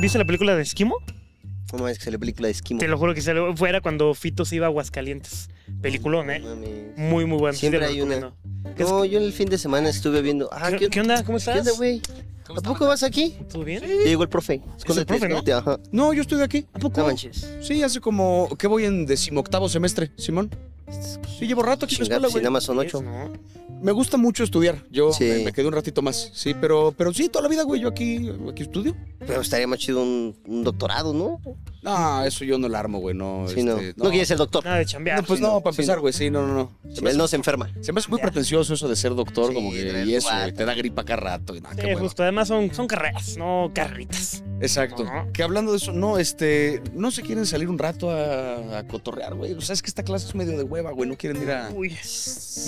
¿Viste la película de Esquimo? ¿Cómo es que salió película de Esquimo? Te lo juro que salió fuera cuando Fito se iba a Aguascalientes. Peliculón, ¿eh? Muy, muy bueno. Siempre hay una. No, yo el fin de semana estuve viendo. Ah, ¿Qué, onda? ¿Cómo estás? ¿Qué onda, güey? ¿A poco vas aquí? ¿Todo bien? Sí. Llegó el profe. Escóndete, el profe, ¿no? yo estoy aquí. ¿A poco? Sí, hace como ¿Qué voy en decimoctavo semestre, Simón. Pues, sí, llevo rato aquí en la escuela, pues, güey. son ocho. Me gusta mucho estudiar. Yo me, quedé un ratito más. Sí, pero, pero sí, toda la vida, güey, yo aquí, aquí estudio. Pero estaría más chido un, doctorado, ¿no? No, eso yo no lo armo, güey. No, este, no. no. quieres el doctor. No, de chambear. No, pues no, para empezar, güey. Sí, no, no, no. Se me Él no se enferma. Se me hace muy pretencioso eso de ser doctor, como que y eso, te da gripa cada rato. Y, justo. Además son, son carreras, no carritas. Exacto. Que hablando de eso, no, este, no se quieren salir un rato a, a cotorrear, güey. O sea, es que esta clase es medio de güey no quieren ir a. Uy.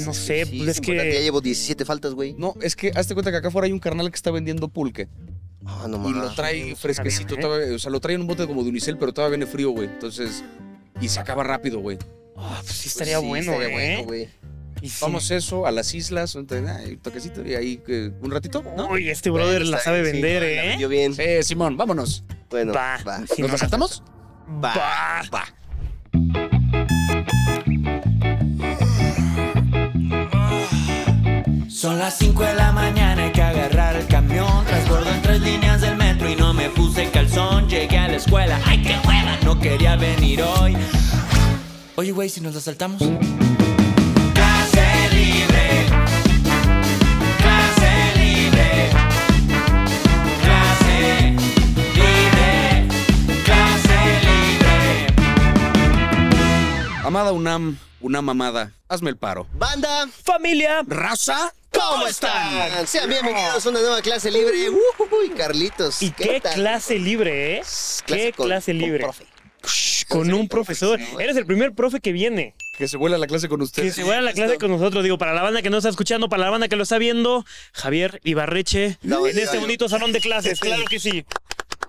No sé, es que. Ya llevo 17 faltas, güey. No, es que hazte cuenta que acá afuera hay un carnal que está vendiendo pulque. Ah, no mames. Y lo trae fresquecito. Eh. o sea, lo trae en un bote como de unicel, pero todavía viene frío, güey. Entonces. Y se acaba rápido, güey. Ah, pues sí pues estaría bueno, güey. Vamos eso a las islas, un toquecito y ahí un ratito. ¿no? Uy, este brother la sabe vender, ¿eh? Yo bien. Simón, vámonos. Bueno, va. ¿Nos la saltamos? Va. va. Son las 5 de la mañana, hay que agarrar el camión. Transbordo en tres líneas del metro y no me puse calzón. Llegué a la escuela, ¡ay qué hueva! No quería venir hoy. Oye, güey, si nos la saltamos. Clase libre. Clase libre. Clase libre. Clase libre. Amada UNAM, una mamada. Hazme el paro. Banda, familia, raza. ¿Cómo están? Sean bienvenidos a una nueva clase libre. Uy, Carlitos. ¿Y qué, clase libre, eh? ¿Qué clase, libre? Con, un profesor. Eres el primer profe que viene. Que se vuela la clase con ustedes. Que se vuela la clase con nosotros. Digo, para la banda que no está escuchando, para la banda que lo está viendo, Javier Ibarreche, en este bonito salón de clases. Claro que sí.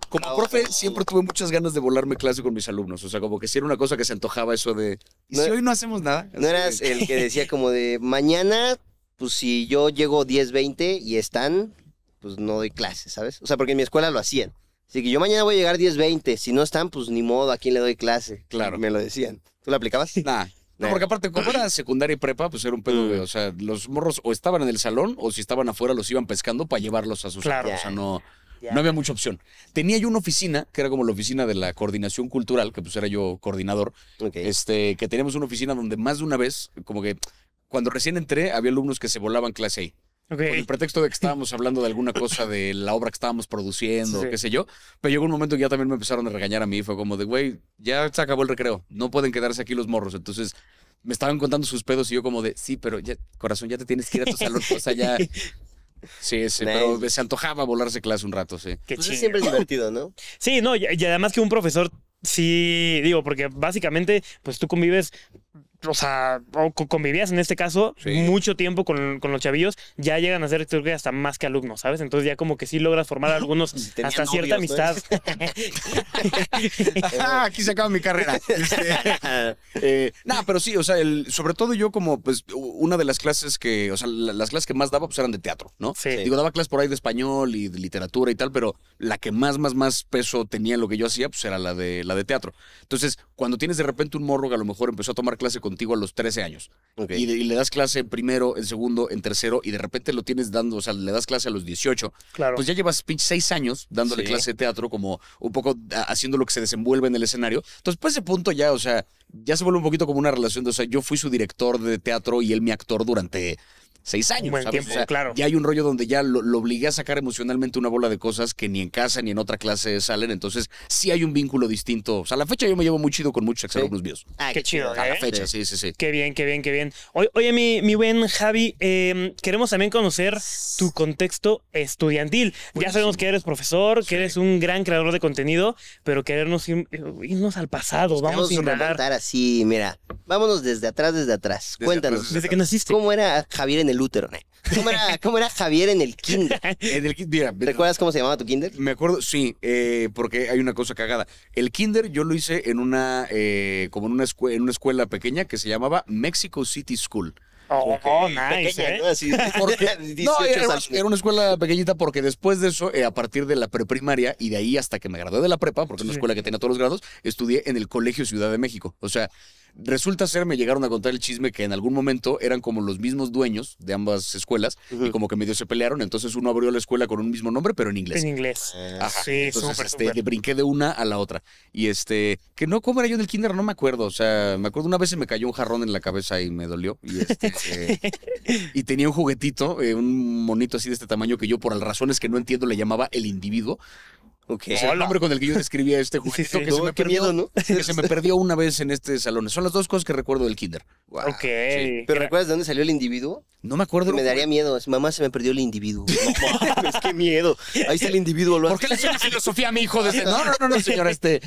Como profe, siempre tuve muchas ganas de volarme clase con mis alumnos. O sea, como que si era una cosa que se antojaba eso de. ¿Y si hoy no hacemos nada? ¿No eras el que decía como de mañana pues si yo llego 10, 20 y están, pues no doy clases, ¿sabes? O sea, porque en mi escuela lo hacían. Así que yo mañana voy a llegar 10, 20. Si no están, pues ni modo, ¿a quién le doy clase? Claro. Me lo decían. ¿Tú lo aplicabas? Nah. No, porque aparte, como era secundaria y prepa, pues era un pedo, mm. O sea, los morros o estaban en el salón o si estaban afuera los iban pescando para llevarlos a sus claro. O sea, no, no había mucha opción. Tenía yo una oficina, que era como la oficina de la coordinación cultural, que pues era yo coordinador. Este, que teníamos una oficina donde más de una vez, como que cuando recién entré, había alumnos que se volaban clase ahí. Con el pretexto de que estábamos hablando de alguna cosa de la obra que estábamos produciendo, qué sé yo. Pero llegó un momento que ya también me empezaron a regañar a mí. Fue como de, güey, ya se acabó el recreo. No pueden quedarse aquí los morros. Entonces, me estaban contando sus pedos y yo como de, sí, pero ya, corazón, ya te tienes que ir a tu salón. O sea, ya... Sí, sí, pero se antojaba volarse clase un rato, sí. Pues siempre es divertido, ¿no? Sí, no, y además que un profesor, sí, digo, porque básicamente, pues tú convives o sea, convivías en este caso mucho tiempo con, los chavillos, ya llegan a ser creo este hasta más que alumnos, ¿sabes? Entonces ya como que sí logras formar algunos hasta cierta ¿eh? amistad. Ah, aquí se acaba mi carrera. Este, eh, pero sí, o sea, sobre todo yo como, pues, una de las clases que, o sea, las clases que más daba pues eran de teatro, ¿no? Sí. Digo, daba clases por ahí de español y de literatura y tal, pero la que más, más, más peso tenía en lo que yo hacía, pues era la de, la de teatro. Entonces, cuando tienes de repente un morro que a lo mejor empezó a tomar clase con contigo a los 13 años. Y, le das clase en primero, en segundo, en tercero, y de repente lo tienes dando, o sea, le das clase a los 18. Claro. Pues ya llevas pinche seis años dándole clase de teatro, como un poco ah, haciendo lo que se desenvuelve en el escenario. Entonces, pues ese punto ya, o sea, ya se vuelve un poquito como una relación de, o sea, yo fui su director de teatro y él mi actor durante seis años. Buen ¿sabes? claro. Ya hay un rollo donde ya lo, lo, obligué a sacar emocionalmente una bola de cosas que ni en casa ni en otra clase salen. Entonces, sí hay un vínculo distinto. O sea, a la fecha yo me llevo muy chido con muchos ex alumnos míos. Ay, ah, qué, chido. ¿eh? A la fecha, sí, Sí, sí, Qué bien, qué bien, qué bien. oye, mi, mi, buen Javi, em, queremos también conocer tu contexto estudiantil. Ya sabemos que eres profesor, que eres un gran creador de contenido, pero querernos eh, irnos al pasado. vamos a contar así, mira. Vámonos desde atrás, desde atrás. Cuéntanos. desde, que naciste. ¿Cómo era Javier en el útero? ¿Cómo, era, Javier en el kinder? en el, ¿Recuerdas cómo se llamaba tu kinder? Me acuerdo, sí, eh, porque hay una cosa cagada. El kinder yo lo hice en una, eh, como en una, en una escuela pequeña que se llamaba Mexico City School. Oh, era, una escuela pequeñita porque después de eso, eh, a partir de la preprimaria y de ahí hasta que me gradué de la prepa, porque es una escuela que tenía todos los grados, estudié en el Colegio Ciudad de México. O sea, Resulta ser, me llegaron a contar el chisme que en algún momento eran como los mismos dueños de ambas escuelas y como que medio se pelearon. Entonces uno abrió la escuela con un mismo nombre, pero en inglés. En inglés. Ah. Sí, entonces, este, brinqué de una a la otra. Y este, que no, ¿cómo era yo en el kinder? No me acuerdo. O sea, me acuerdo una vez se me cayó un jarrón en la cabeza y me dolió. Y, este, tenía un juguetito, eh, un monito así de este tamaño que yo, por las razones que no entiendo, le llamaba el individuo o el nombre con el que yo describía este juguetito que, se oh, me perdió, ¿no? se me perdió una vez en este salón. Son las dos cosas que recuerdo del kinder. Ok. ¿Pero recuerdas de dónde salió el individuo? No me acuerdo. Me daría miedo. Mamá, se me perdió el individuo. es que miedo. Ahí está el individuo. ¿Por qué le suena filosofía a mi hijo? Desde... Este? No, no, no, no, señora. Este...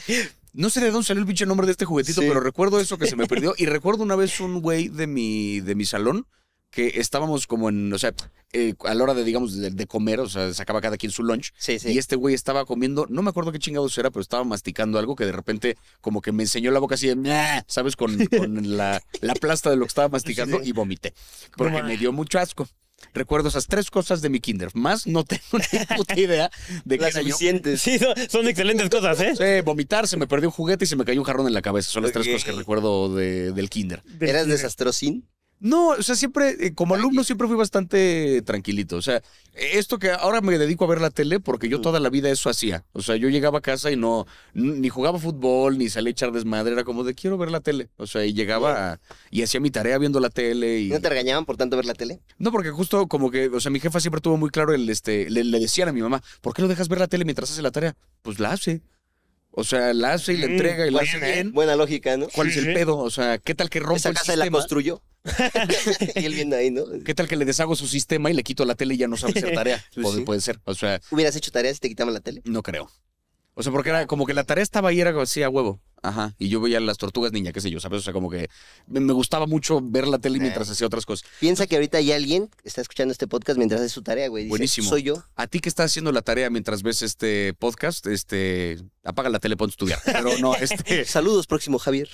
No sé de dónde salió el pinche nombre de este juguetito, pero recuerdo eso que se me perdió. Y recuerdo una vez un güey de mi, de mi salón que estábamos como en, o sea, eh, a la hora de, digamos, de, comer, o sea, sacaba cada quien su lunch. Y este güey estaba comiendo, no me acuerdo qué chingados era, pero estaba masticando algo que de repente como que me enseñó la boca así de, ¿sabes? Con, la, la, plasta de lo que estaba masticando y vomité. Porque me dio mucho asco. Recuerdo esas tres cosas de mi kinder. Más no tengo ni puta idea de qué suficientes. Sí, son, excelentes cosas, ¿eh? Sí, vomitar, se me perdió un juguete y se me cayó un jarrón en la cabeza. Son las tres cosas que recuerdo del kinder. ¿Eras desastrosín? No, o sea, siempre, eh, como alumno, siempre fui bastante tranquilito. O sea, esto que ahora me dedico a ver la tele, porque yo mm. toda la vida eso hacía. O sea, yo llegaba a casa y no, ni jugaba fútbol, ni salía a echar desmadre. Era como de quiero ver la tele. O sea, y llegaba y hacía mi tarea viendo la tele. Y... ¿No te regañaban por tanto ver la tele? No, porque justo como que, o sea, mi jefa siempre tuvo muy claro el, este, le, decían a mi mamá, ¿por qué no dejas ver la tele mientras hace la tarea? Pues la hace. O sea, la hace y la mm, entrega y la hace ¿eh? bien. Buena lógica, ¿no? ¿Cuál es el pedo? O sea, ¿qué tal que rompo Esa casa la construyó. y él viene ahí, ¿no? ¿Qué tal que le deshago su sistema y le quito la tele y ya no sabe hacer tarea? Pues puede, puede ser. O sea. ¿Hubieras hecho tareas si te quitaban la tele? No creo. O sea, porque era como que la tarea estaba ahí, era así a huevo. Ajá. Y yo veía las tortugas niña, qué sé yo, ¿sabes? O sea, como que me gustaba mucho ver la tele eh. mientras hacía otras cosas. Piensa que ahorita hay alguien que está escuchando este podcast mientras hace su tarea, güey. Buenísimo. Soy yo. A ti que estás haciendo la tarea mientras ves este podcast, este, apaga la tele, ponte tu estudiar. Pero no, este. Saludos, próximo Javier.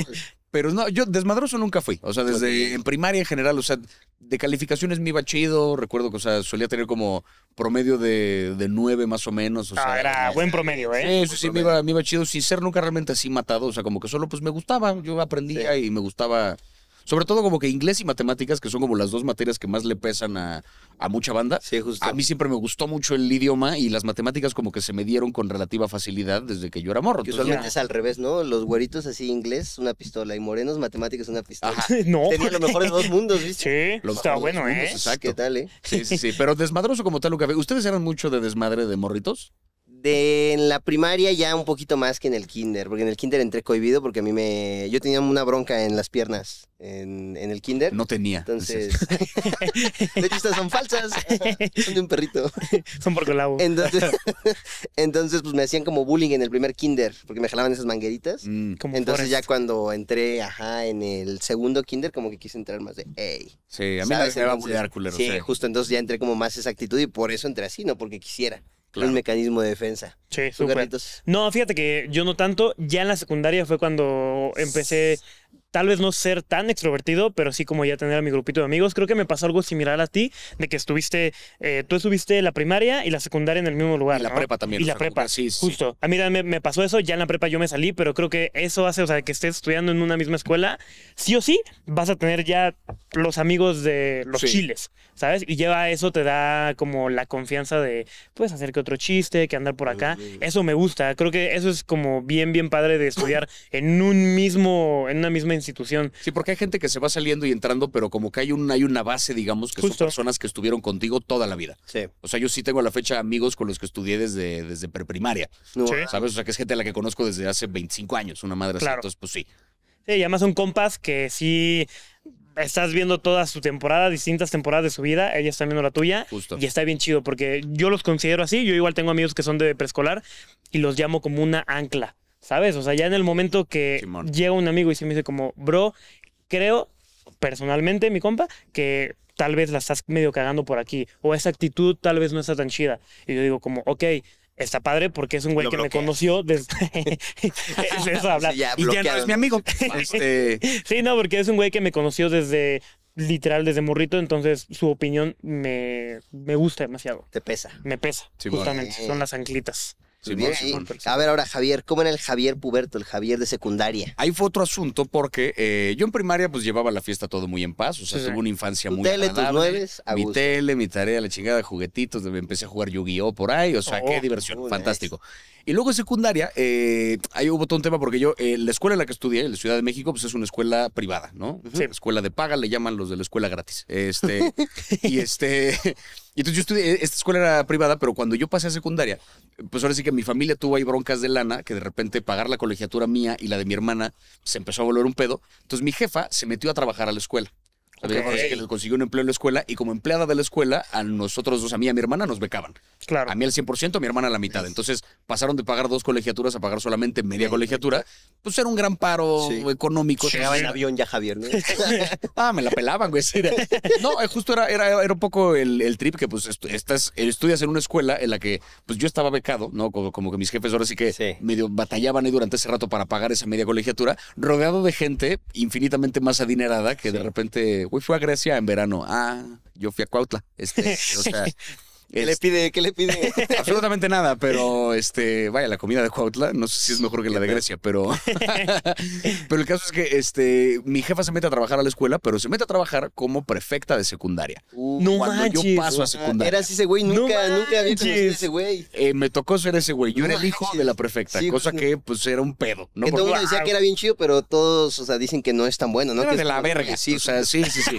Pero no, yo desmadroso nunca fui. O sea, desde en primaria en general, o sea, de calificaciones me iba chido. Recuerdo que, o sea, solía tener como promedio de, de más o menos. O ah, sea, era buen este, promedio, ¿eh? Sí, sí, sí me, iba, chido. Sin ser nunca realmente así matado. O sea, como que solo pues me gustaba. Yo aprendía y me gustaba sobre todo como que inglés y matemáticas, que son como las dos materias que más le pesan a, mucha banda. Sí, justo. A mí siempre me gustó mucho el idioma y las matemáticas como que se me dieron con relativa facilidad desde que yo era morro. Que usualmente es al revés, ¿no? Los güeritos así inglés, una pistola, y morenos, matemáticas, una pistola. Ah, no. de los mejores dos mundos, ¿viste? Sí, está bueno, ¿eh? Exacto. eh? Sí, sí, sí. Pero desmadroso como tal, que ¿Ustedes eran mucho de desmadre de morritos? de en la primaria ya un poquito más que en el kinder, porque en el kinder entré cohibido porque a mí me... Yo tenía una bronca en las piernas en, el kinder. No tenía. Entonces... de hecho, son falsas. son de un perrito. Son por colabo. Entonces, entonces, pues me hacían como bullying en el primer kinder, porque me jalaban esas mangueritas. Mm. entonces ya cuando entré, ajá, en el segundo kinder, como que quise entrar más de, hey. Sí, a mí me a bullying culero. sí, justo entonces ya entré como más esa actitud y por eso entré así, no porque quisiera un mecanismo de defensa. Sí, súper. No, fíjate que yo no tanto. Ya en la secundaria fue cuando empecé tal vez no ser tan extrovertido, pero sí como ya tener a mi grupito de amigos. Creo que me pasó algo similar a ti, de que estuviste, eh, tú estuviste la primaria y la secundaria en el mismo lugar. Y la prepa también. Y la prepa, sí, justo. A mí me, pasó eso, ya en la prepa yo me salí, pero creo que eso hace, o sea, que estés estudiando en una misma escuela, sí o sí vas a tener ya los amigos de los chiles, ¿sabes? Y lleva eso, te da como la confianza de, puedes hacer que otro chiste, que andar por acá. Eso me gusta, creo que eso es como bien, bien padre de estudiar en un mismo, en una misma institución. Sí, porque hay gente que se va saliendo y entrando, pero como que hay, un, hay una base, digamos, que son personas que estuvieron contigo toda la vida. Sí. O sea, yo sí tengo a la fecha amigos con los que estudié desde, desde preprimaria. Sí. ¿Sabes? O sea, que es gente a la que conozco desde hace 25 años, una madre Entonces, pues sí. Sí, y además son compas que sí estás viendo toda su temporada, distintas temporadas de su vida, ella está viendo la tuya. Justo. Y está bien chido porque yo los considero así. Yo igual tengo amigos que son de preescolar y los llamo como una ancla. ¿Sabes? O sea, ya en el momento que llega un amigo y se me dice como, bro, creo personalmente, mi compa, que tal vez la estás medio cagando por aquí. O esa actitud tal vez no está tan chida. Y yo digo como, ok, está padre porque es un güey que me conoció desde es eso, hablar. y ya no es mi amigo. Este sí, no, porque es un güey que me conoció desde literal desde morrito, entonces su opinión me, gusta demasiado. Te pesa. Me pesa, justamente. Son las anclitas. Sí, a ver ahora, Javier, ¿cómo era el Javier Puberto, el Javier de secundaria? Ahí fue otro asunto porque eh, yo en primaria pues llevaba la fiesta todo muy en paz, o sea, tuve una infancia tu muy tele, Tus nueves, mi tele, mi tarea, la chingada, juguetitos, me empecé a jugar Yu-Gi-Oh por ahí, o sea, qué oh, diversión, fantástico. Y luego en secundaria, eh, ahí hubo todo un tema porque yo, eh, la escuela en la que estudié, en la Ciudad de México, pues es una escuela privada, ¿no? Escuela de paga, le llaman los de la escuela gratis. Este, y este... Y entonces yo estudié, esta escuela era privada, pero cuando yo pasé a secundaria, pues ahora sí que mi familia tuvo ahí broncas de lana, que de repente pagar la colegiatura mía y la de mi hermana se empezó a volver un pedo. Entonces mi jefa se metió a trabajar a la escuela que les consiguió un empleo en la escuela y como empleada de la escuela, a nosotros dos, a mí y a mi hermana, nos becaban. Claro. A mí al 100%, a mi hermana a la mitad. Entonces pasaron de pagar dos colegiaturas a pagar solamente media colegiatura. Pues era un gran paro económico. Llegaba en avión ya, Javier, ¿no? ah, me la pelaban, güey. No, eh, justo era, era, un poco el, trip que pues estudias en una escuela en la que pues yo estaba becado, ¿no? Como, que mis jefes ahora sí que medio batallaban ahí durante ese rato para pagar esa media colegiatura, rodeado de gente infinitamente más adinerada que de repente Hoy fue a Grecia en verano. Ah, yo fui a Cuautla. Este, o sea, ¿Qué le este pide? ¿Qué le pide? Absolutamente nada, pero este, vaya, la comida de Cuautla, no sé si es mejor que la de Grecia, pero. pero el caso es que este, mi jefa se mete a trabajar a la escuela, pero se mete a trabajar como prefecta de secundaria. Uh, cuando yo paso a secundaria. Eras ese güey, nunca, nunca había conocido ese güey. Eh, me tocó ser ese güey. Yo era el hijo de la prefecta, cosa pues, que pues era un pedo. Que todo mundo decía que era bien chido, pero todos, o sea, dicen que no es tan bueno, ¿no? Era que de la verga. Sí, o sea, pues. sí, sí, sí.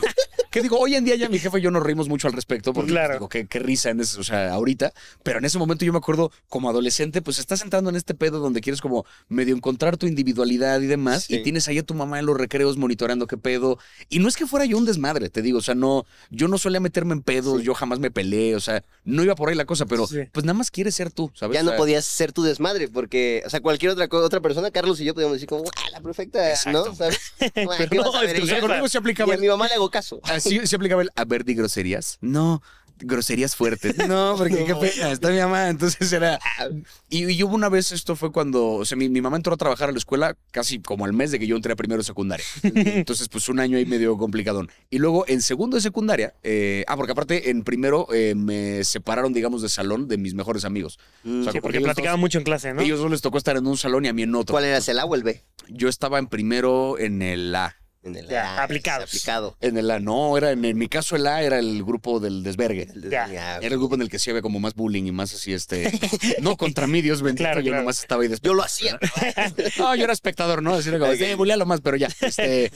que digo, hoy en día ya mi jefe y yo nos reímos mucho al respecto, porque digo, qué, qué risa en o sea, ahorita, pero en ese momento yo me acuerdo como adolescente, pues estás entrando en este pedo donde quieres como medio encontrar tu individualidad y demás, y tienes ahí a tu mamá en los recreos monitorando qué pedo. Y no es que fuera yo un desmadre, te digo, o sea, no, yo no solía meterme en pedos, yo jamás me peleé, o sea, no iba por ahí la cosa, pero pues nada más quieres ser tú, ¿sabes? Ya no podías ser tu desmadre, porque, o sea, cualquier otra, otra persona, Carlos y yo podíamos decir como, ¡ah, la perfecta! ¿No? ¿Sabes? se aplicaba. Y a mi mamá le hago caso. Así ah, se aplicaba a ver, di groserías. No, groserías fuertes. No, porque qué pena, está mi mamá. Entonces era. Y, hubo una vez, esto fue cuando. O sea, mi, mamá entró a trabajar a la escuela casi como al mes de que yo entré a primero secundaria. Entonces, pues un año ahí medio complicadón. Y luego en segundo de secundaria. Eh, ah, porque aparte en primero eh, me separaron, digamos, de salón de mis mejores amigos. Mm. porque platicaban mucho en clase, ¿no? Ellos no les tocó estar en un salón y a mí en otro. ¿Cuál era el A o el B? Yo estaba en primero en el A. En el aplicado. En el A, no, era, en, mi caso el A era el grupo del desvergue. Ah, era el grupo en el que se había como más bullying y más así, este, no contra mí, Dios bendito, yo nomás estaba ahí Yo lo hacía. no, yo era espectador, ¿no? Así era como, lo más, pero ya, este.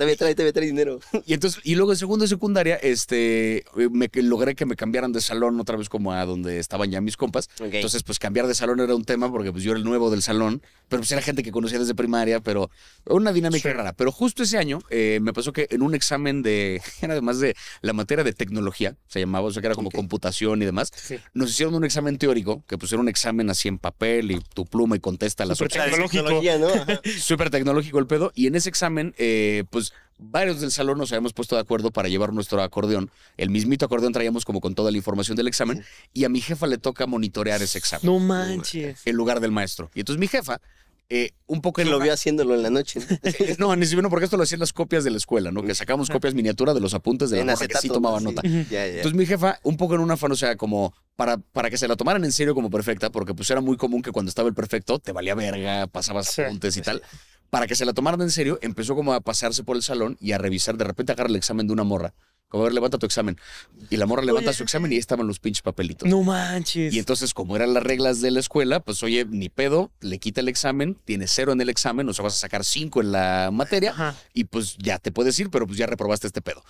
voy a traer dinero. Y entonces, y luego en segundo y secundaria, este, eh, me, logré que me cambiaran de salón otra vez como a donde estaban ya mis compas. Entonces, pues cambiar de salón era un tema porque pues yo era el nuevo del salón, pero pues era gente que conocía desde primaria, pero una dinámica rara. Pero justo ese año eh, me pasó que en un examen de, además de la materia de tecnología, se llamaba, o sea que era como computación y demás, nos hicieron un examen teórico, que pusieron un examen así en papel y tu pluma y contesta las Súper tecnológico. ¿no? Súper tecnológico el pedo. Y en ese examen, eh, pues varios del salón nos habíamos puesto de acuerdo para llevar nuestro acordeón. El mismito acordeón traíamos como con toda la información del examen y a mi jefa le toca monitorear ese examen. No manches. En lugar del maestro. Y entonces mi jefa eh, un poco lo vio haciéndolo en la noche. No, eh, ni siquiera porque esto lo hacían las copias de la escuela, ¿no? Que sacábamos copias miniatura de los apuntes de la en sí tomaba nota. Entonces mi jefa, un poco en un afán, o sea, como para, para que se la tomaran en serio como perfecta, porque pues era muy común que cuando estaba el perfecto te valía verga, pasabas apuntes y tal. Para que se la tomaran en serio, empezó como a pasarse por el salón y a revisar, de repente agarra el examen de una morra. Como, a ver, levanta tu examen. Y la morra levanta su examen y ahí estaban los pinches papelitos. No manches. Y entonces, como eran las reglas de la escuela, pues oye, ni pedo, le quita el examen, tiene cero en el examen, o sea, vas a sacar cinco en la materia y pues ya te puedes ir, pero pues ya reprobaste este pedo.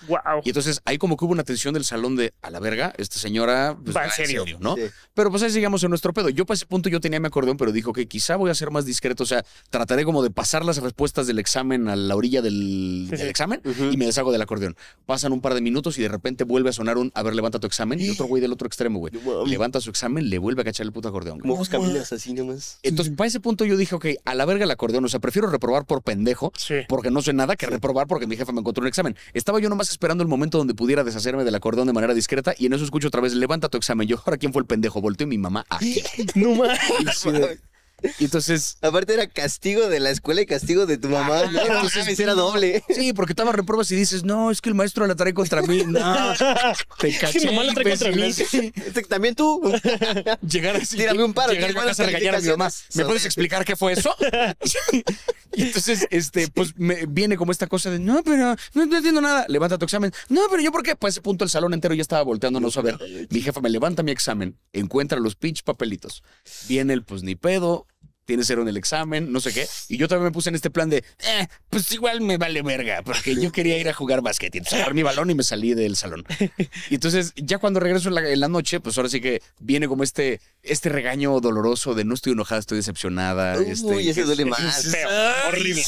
Y entonces ahí como que hubo una tensión del salón de a la verga, esta señora pues, va en serio, ¿no? Pero pues ahí sigamos en nuestro pedo. Yo para ese punto yo tenía mi acordeón, pero dijo que quizá voy a ser más discreto, o sea, trataré como de pasar las respuestas del examen a la orilla del, examen y me deshago del acordeón. Pasan un par de minutos minutos y de repente vuelve a sonar un, a ver, levanta tu examen. Y otro güey del otro extremo, güey, levanta su examen, le vuelve a cachar el puto acordeón. Como caminas eh. así nomás. Entonces, para ese punto yo dije, ok, a la verga el acordeón. O sea, prefiero reprobar por pendejo, porque no sé nada, que reprobar porque mi jefa me encontró un examen. Estaba yo nomás esperando el momento donde pudiera deshacerme del acordeón de manera discreta y en eso escucho otra vez, levanta tu examen. Yo, ahora, ¿quién fue el pendejo? Volteo y mi mamá Ah. No mames. Y entonces. Aparte era castigo de la escuela y castigo de tu mamá. Ah, ¿no? Entonces era doble. Sí, porque estaba reprobas y dices, no, es que el maestro la trae contra mí. No. Te caché. mamá la trae contra mí. También tú. Llegar así. Tírame un paro. Llegar a casa a regañar a mi mamá. ¿Me puedes explicar qué fue eso? y entonces, este, pues me viene como esta cosa de, no, pero no, entiendo nada. Levanta tu examen. No, pero yo, ¿por qué? Pues ese punto el salón entero ya estaba volteando a saber Mi jefa me levanta mi examen, encuentra los pinch papelitos. Viene el, pues ni pedo tienes cero en el examen, no sé qué. Y yo también me puse en este plan de, eh, pues igual me vale verga, porque yo quería ir a jugar básquet y sacar mi balón y me salí del salón. Y entonces ya cuando regreso en la, noche, pues ahora sí que viene como este, este regaño doloroso de no estoy enojada, estoy decepcionada. Uy, este, duele más. horrible.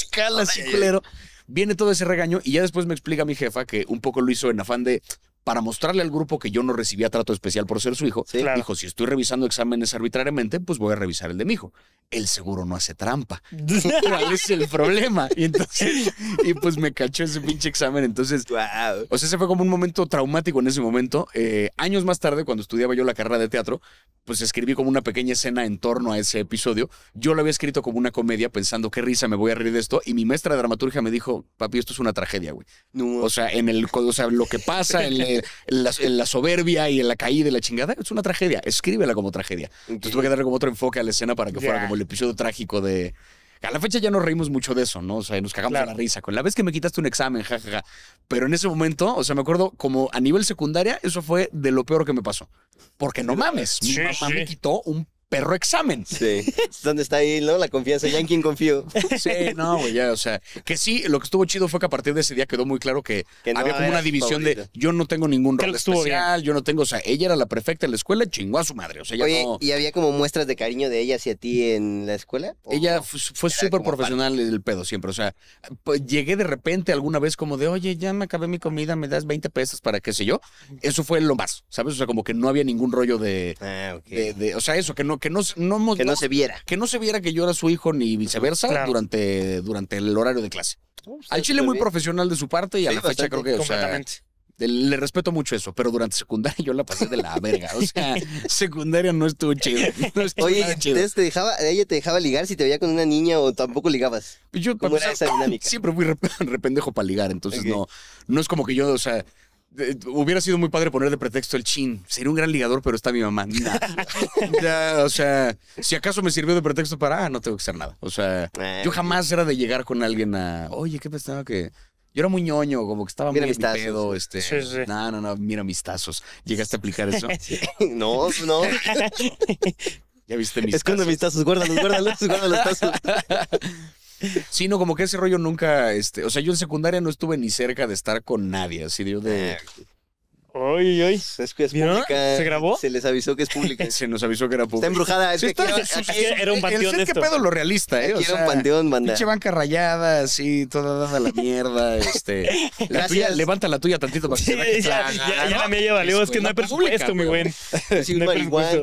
culero viene todo ese regaño y ya después me explica mi jefa que un poco lo hizo en afán de, para mostrarle al grupo que yo no recibía trato especial por ser su hijo, dijo, si estoy revisando exámenes arbitrariamente, pues voy a revisar el de mi hijo. El seguro no hace trampa. ¿Cuál es el problema? Y entonces, y pues me cachó ese pinche examen. Entonces, o sea, ese fue como un momento traumático en ese momento. Eh, años más tarde, cuando estudiaba yo la carrera de teatro, pues escribí como una pequeña escena en torno a ese episodio. Yo lo había escrito como una comedia pensando, qué risa, me voy a reír de esto. Y mi maestra de dramaturgia me dijo, papi, esto es una tragedia, güey. O sea, en el, o sea, lo que pasa en el Eh, en, la, soberbia y en la caída de la chingada. Es una tragedia. Escríbela como tragedia. Entonces tuve que darle como otro enfoque a la escena para que fuera como el episodio trágico de. A la fecha ya no reímos mucho de eso, ¿no? O sea, nos cagamos a la risa. Con la vez que me quitaste un examen, jajaja. Pero en ese momento, o sea, me acuerdo como a nivel secundaria, eso fue de lo peor que me pasó. Porque no mames, mi mamá me quitó un perro examen. Sí. ¿Dónde está ahí, La confianza, ya en quién confío. Sí, no, güey, ya, o sea, que sí, lo que estuvo chido fue que a partir de ese día quedó muy claro que, había como una división de yo no tengo ningún rol especial, yo no tengo, o sea, ella era la perfecta en la escuela, chingó a su madre, o sea, ella Oye, ¿y había como muestras de cariño de ella hacia ti en la escuela? Ella fue súper profesional el pedo siempre, o sea, pues, llegué de repente alguna vez como de, oye, ya me acabé mi comida, me das 20 pesos para qué sé yo, eso fue lo más, ¿sabes? O sea, como que no había ningún rollo de... Ah, de o sea, eso, que no, que no, no, no, se viera. Que no se viera que yo era su hijo ni viceversa durante, durante el horario de clase. Pues, Al Chile muy profesional de su parte y a la fecha creo que... Completamente. O le respeto mucho eso, pero durante secundaria yo la pasé de la verga. O sea, secundaria no estuvo chido. No estuvo Oye, chido. Entonces dejaba, ella te dejaba ligar si te veía con una niña o tampoco ligabas. Yo ¿Cómo esa dinámica? siempre muy rependejo para ligar, entonces no, no es como que yo, o sea, hubiera sido muy padre poner de pretexto el chin. Sería un gran ligador, pero está mi mamá. o sea, si acaso me sirvió de pretexto para, ah, no tengo que hacer nada. O sea, yo eh. jamás era de llegar con alguien a, oye, ¿qué pensaba que...? Yo era muy ñoño, como que estaba mira muy pedo, este. No, no, no, mira mis tazos. ¿Llegaste a aplicar eso? no, pues no. ¿Ya viste mis tazos tazos? mis tazos, guárdalos, guárdalos, guárdalos tazos. Sí, no, como que ese rollo nunca, este, o sea, yo en secundaria no estuve ni cerca de estar con nadie, así de... de... Ah, oy, oy. Es pública. ¿Se grabó? Se les avisó que es pública. Se nos avisó que era pública. Está embrujada. Es que era un panteón. Es que pedo lo realista, eh? era un panteón, banda. Pinche banca rayada, así, toda dada la mierda. este. La tuya, levanta la tuya tantito para que sí, se vea. Ya, ya, ya, ya, la mía valió. Es, que no hay presupuesto, mi güey. Sí, no hay presupuesto.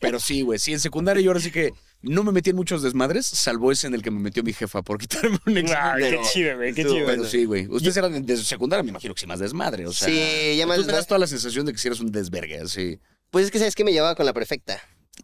Pero sí, güey. Sí, en secundaria yo ahora sí que no me metí en muchos desmadres, salvo ese en el que me metió mi jefa por quitarme un examen. qué chido, güey, qué chido. Pero sí, güey. Ustedes eran de secundaria, me imagino que sí, más desmadre. sí, ya más Tú toda la sensación de que si eras un desvergue, así. Pues es que sabes que me llevaba con la prefecta.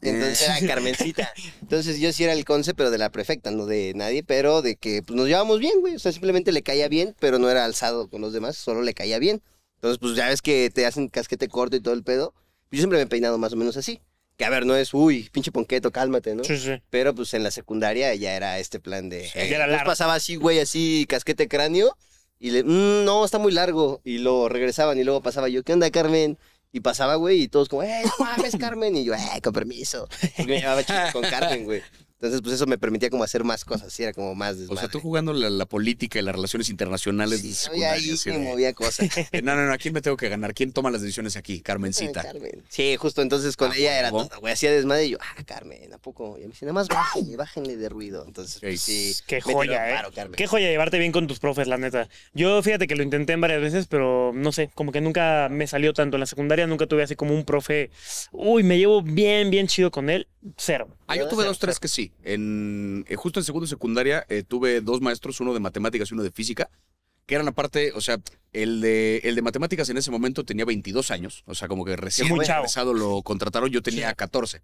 Eh. Entonces era Carmencita. Entonces yo sí era el conce, pero de la prefecta, no de nadie, pero de que pues, nos llevábamos bien, güey. O sea, simplemente le caía bien, pero no era alzado con los demás, solo le caía bien. Entonces, pues ya ves que te hacen casquete corto y todo el pedo. Yo siempre me he peinado más o menos así. Que a ver, no es, uy, pinche ponqueto, cálmate, ¿no? Sí, sí. Pero pues en la secundaria ya era este plan de. Eh, pasaba así, güey, así, casquete cráneo. Y le, mm, no, está muy largo. Y lo regresaban y luego pasaba yo, ¿qué onda, Carmen? Y pasaba, güey, y todos como, ¡eh, mames, Carmen! Y yo, ¡eh, con permiso! me llamaba con Carmen, güey. Entonces, pues eso me permitía como hacer más cosas, ¿sí? era como más desmadre. O sea, tú jugando la, política y las relaciones internacionales. Sí, ahí ¿sí? me movía cosas. Eh, no, no, no, ¿a quién me tengo que ganar? ¿Quién toma las decisiones aquí? Eh, Carmencita. Sí, justo entonces con ah, ella era toda, güey, hacía desmadre y yo, ah, Carmen, ¿a poco? Y me dice, nada más bájenle, de ruido. Entonces, pues, sí. Qué joya, eh. Qué joya llevarte bien con tus profes, la neta. Yo fíjate que lo intenté varias veces, pero no sé, como que nunca me salió tanto. En la secundaria nunca tuve así como un profe, uy, me llevo bien, bien chido con él, cero. Ah, yo tuve dos, tres que sí. En, eh, justo en segundo secundaria eh, tuve dos maestros, uno de matemáticas y uno de física, que eran aparte, o sea, el de, el de matemáticas en ese momento tenía 22 años, o sea, como que recién empezado lo contrataron, yo tenía 14.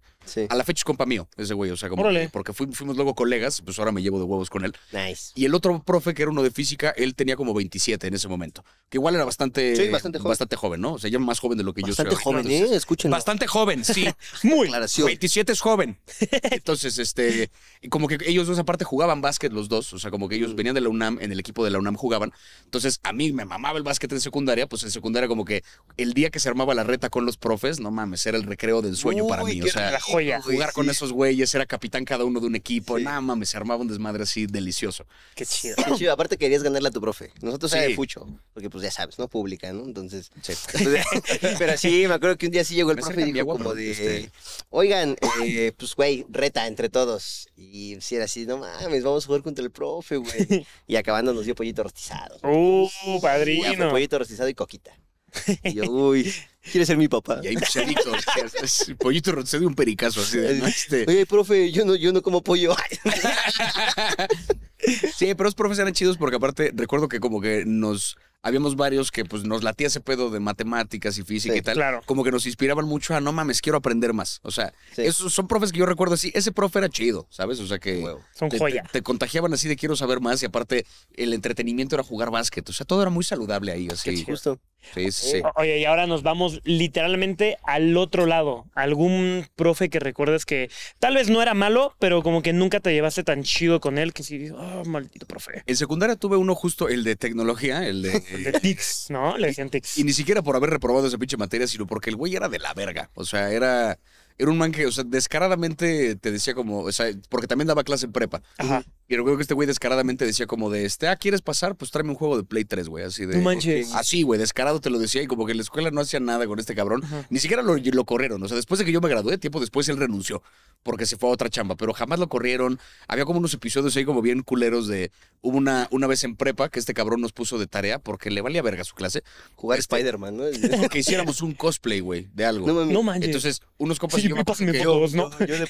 A la fecha es compa mío, ese güey, o sea, como porque fuimos luego colegas, pues ahora me llevo de huevos con él. Nice. Y el otro profe, que era uno de física, él tenía como 27 en ese momento, que igual era bastante, bastante, joven. ¿no? O sea, ya más joven de lo que yo soy. Bastante joven, ¿eh? Bastante joven, sí. muy. 27 es joven. Entonces, este, como que ellos dos aparte jugaban básquet los dos, o sea, como que ellos mm. venían de la UNAM, en el equipo de la UNAM jugaban. Entonces, a mí me mamaba el básquet en secundaria, pues en secundaria como que el día que se armaba la reta con los profes, no mames, era el recreo del sueño para mí. O sea, jugar con esos güeyes, era capitán cada uno de un equipo, nada no mames, se armaba un desmadre así delicioso. Qué chido. Aparte querías ganarle a tu profe. Nosotros sí. fucho, porque pues ya sabes, ¿no? Pública, ¿no? Entonces, pero sí, me acuerdo que un día sí llegó el profe y dijo como de, este, oigan, eh, pues güey, reta entre todos. Y si era así, no mames, vamos a jugar contra el profe, güey. Y acabando nos dio pollito rostizado. ¡Uh, padrino! Un pollito rostizado y coquita. Y yo, uy, ¿quieres ser mi papá? Y hay cerito, pues, pollito rostizado y un pericazo así de, este". Oye, profe, yo no, yo no como pollo. Sí, pero los profes eran chidos porque aparte recuerdo que como que nos habíamos varios que pues nos latía ese pedo de matemáticas y física y tal. Claro. Como que nos inspiraban mucho a no mames, quiero aprender más. O sea, esos son profes que yo recuerdo así, ese profe era chido, ¿sabes? O sea que son te, Te, contagiaban así de quiero saber más y aparte el entretenimiento era jugar básquet. O sea, todo era muy saludable ahí, así. Justo. Sí, sí, Oye, y ahora nos vamos literalmente al otro lado. ¿Algún profe que recuerdes que tal vez no era malo, pero como que nunca te llevaste tan chido con él que sí, Ah, maldito profe. En secundaria tuve uno justo, el de tecnología, el de. de TICS, ¿no? Le decían TICS. Y, ni siquiera por haber reprobado esa pinche materia, sino porque el güey era de la verga. O sea, era. Era un man que, o sea, descaradamente te decía como, o sea, porque también daba clase en prepa. Ajá y creo que este güey descaradamente decía como de este, ah, ¿quieres pasar? Pues tráeme un juego de Play 3, güey. Así de. No manches. Así, güey, descarado te lo decía. Y como que la escuela no hacía nada con este cabrón. Ni siquiera lo, lo, corrieron. O sea, después de que yo me gradué, tiempo después él renunció. Porque se fue a otra chamba. Pero jamás lo corrieron. Había como unos episodios ahí como bien culeros de. Hubo una, una vez en prepa que este cabrón nos puso de tarea porque le valía verga su clase. Jugar este, Spider-Man, ¿no? que hiciéramos un cosplay, güey, de algo. No, manches. Entonces, unos compas y yo, me ¿no?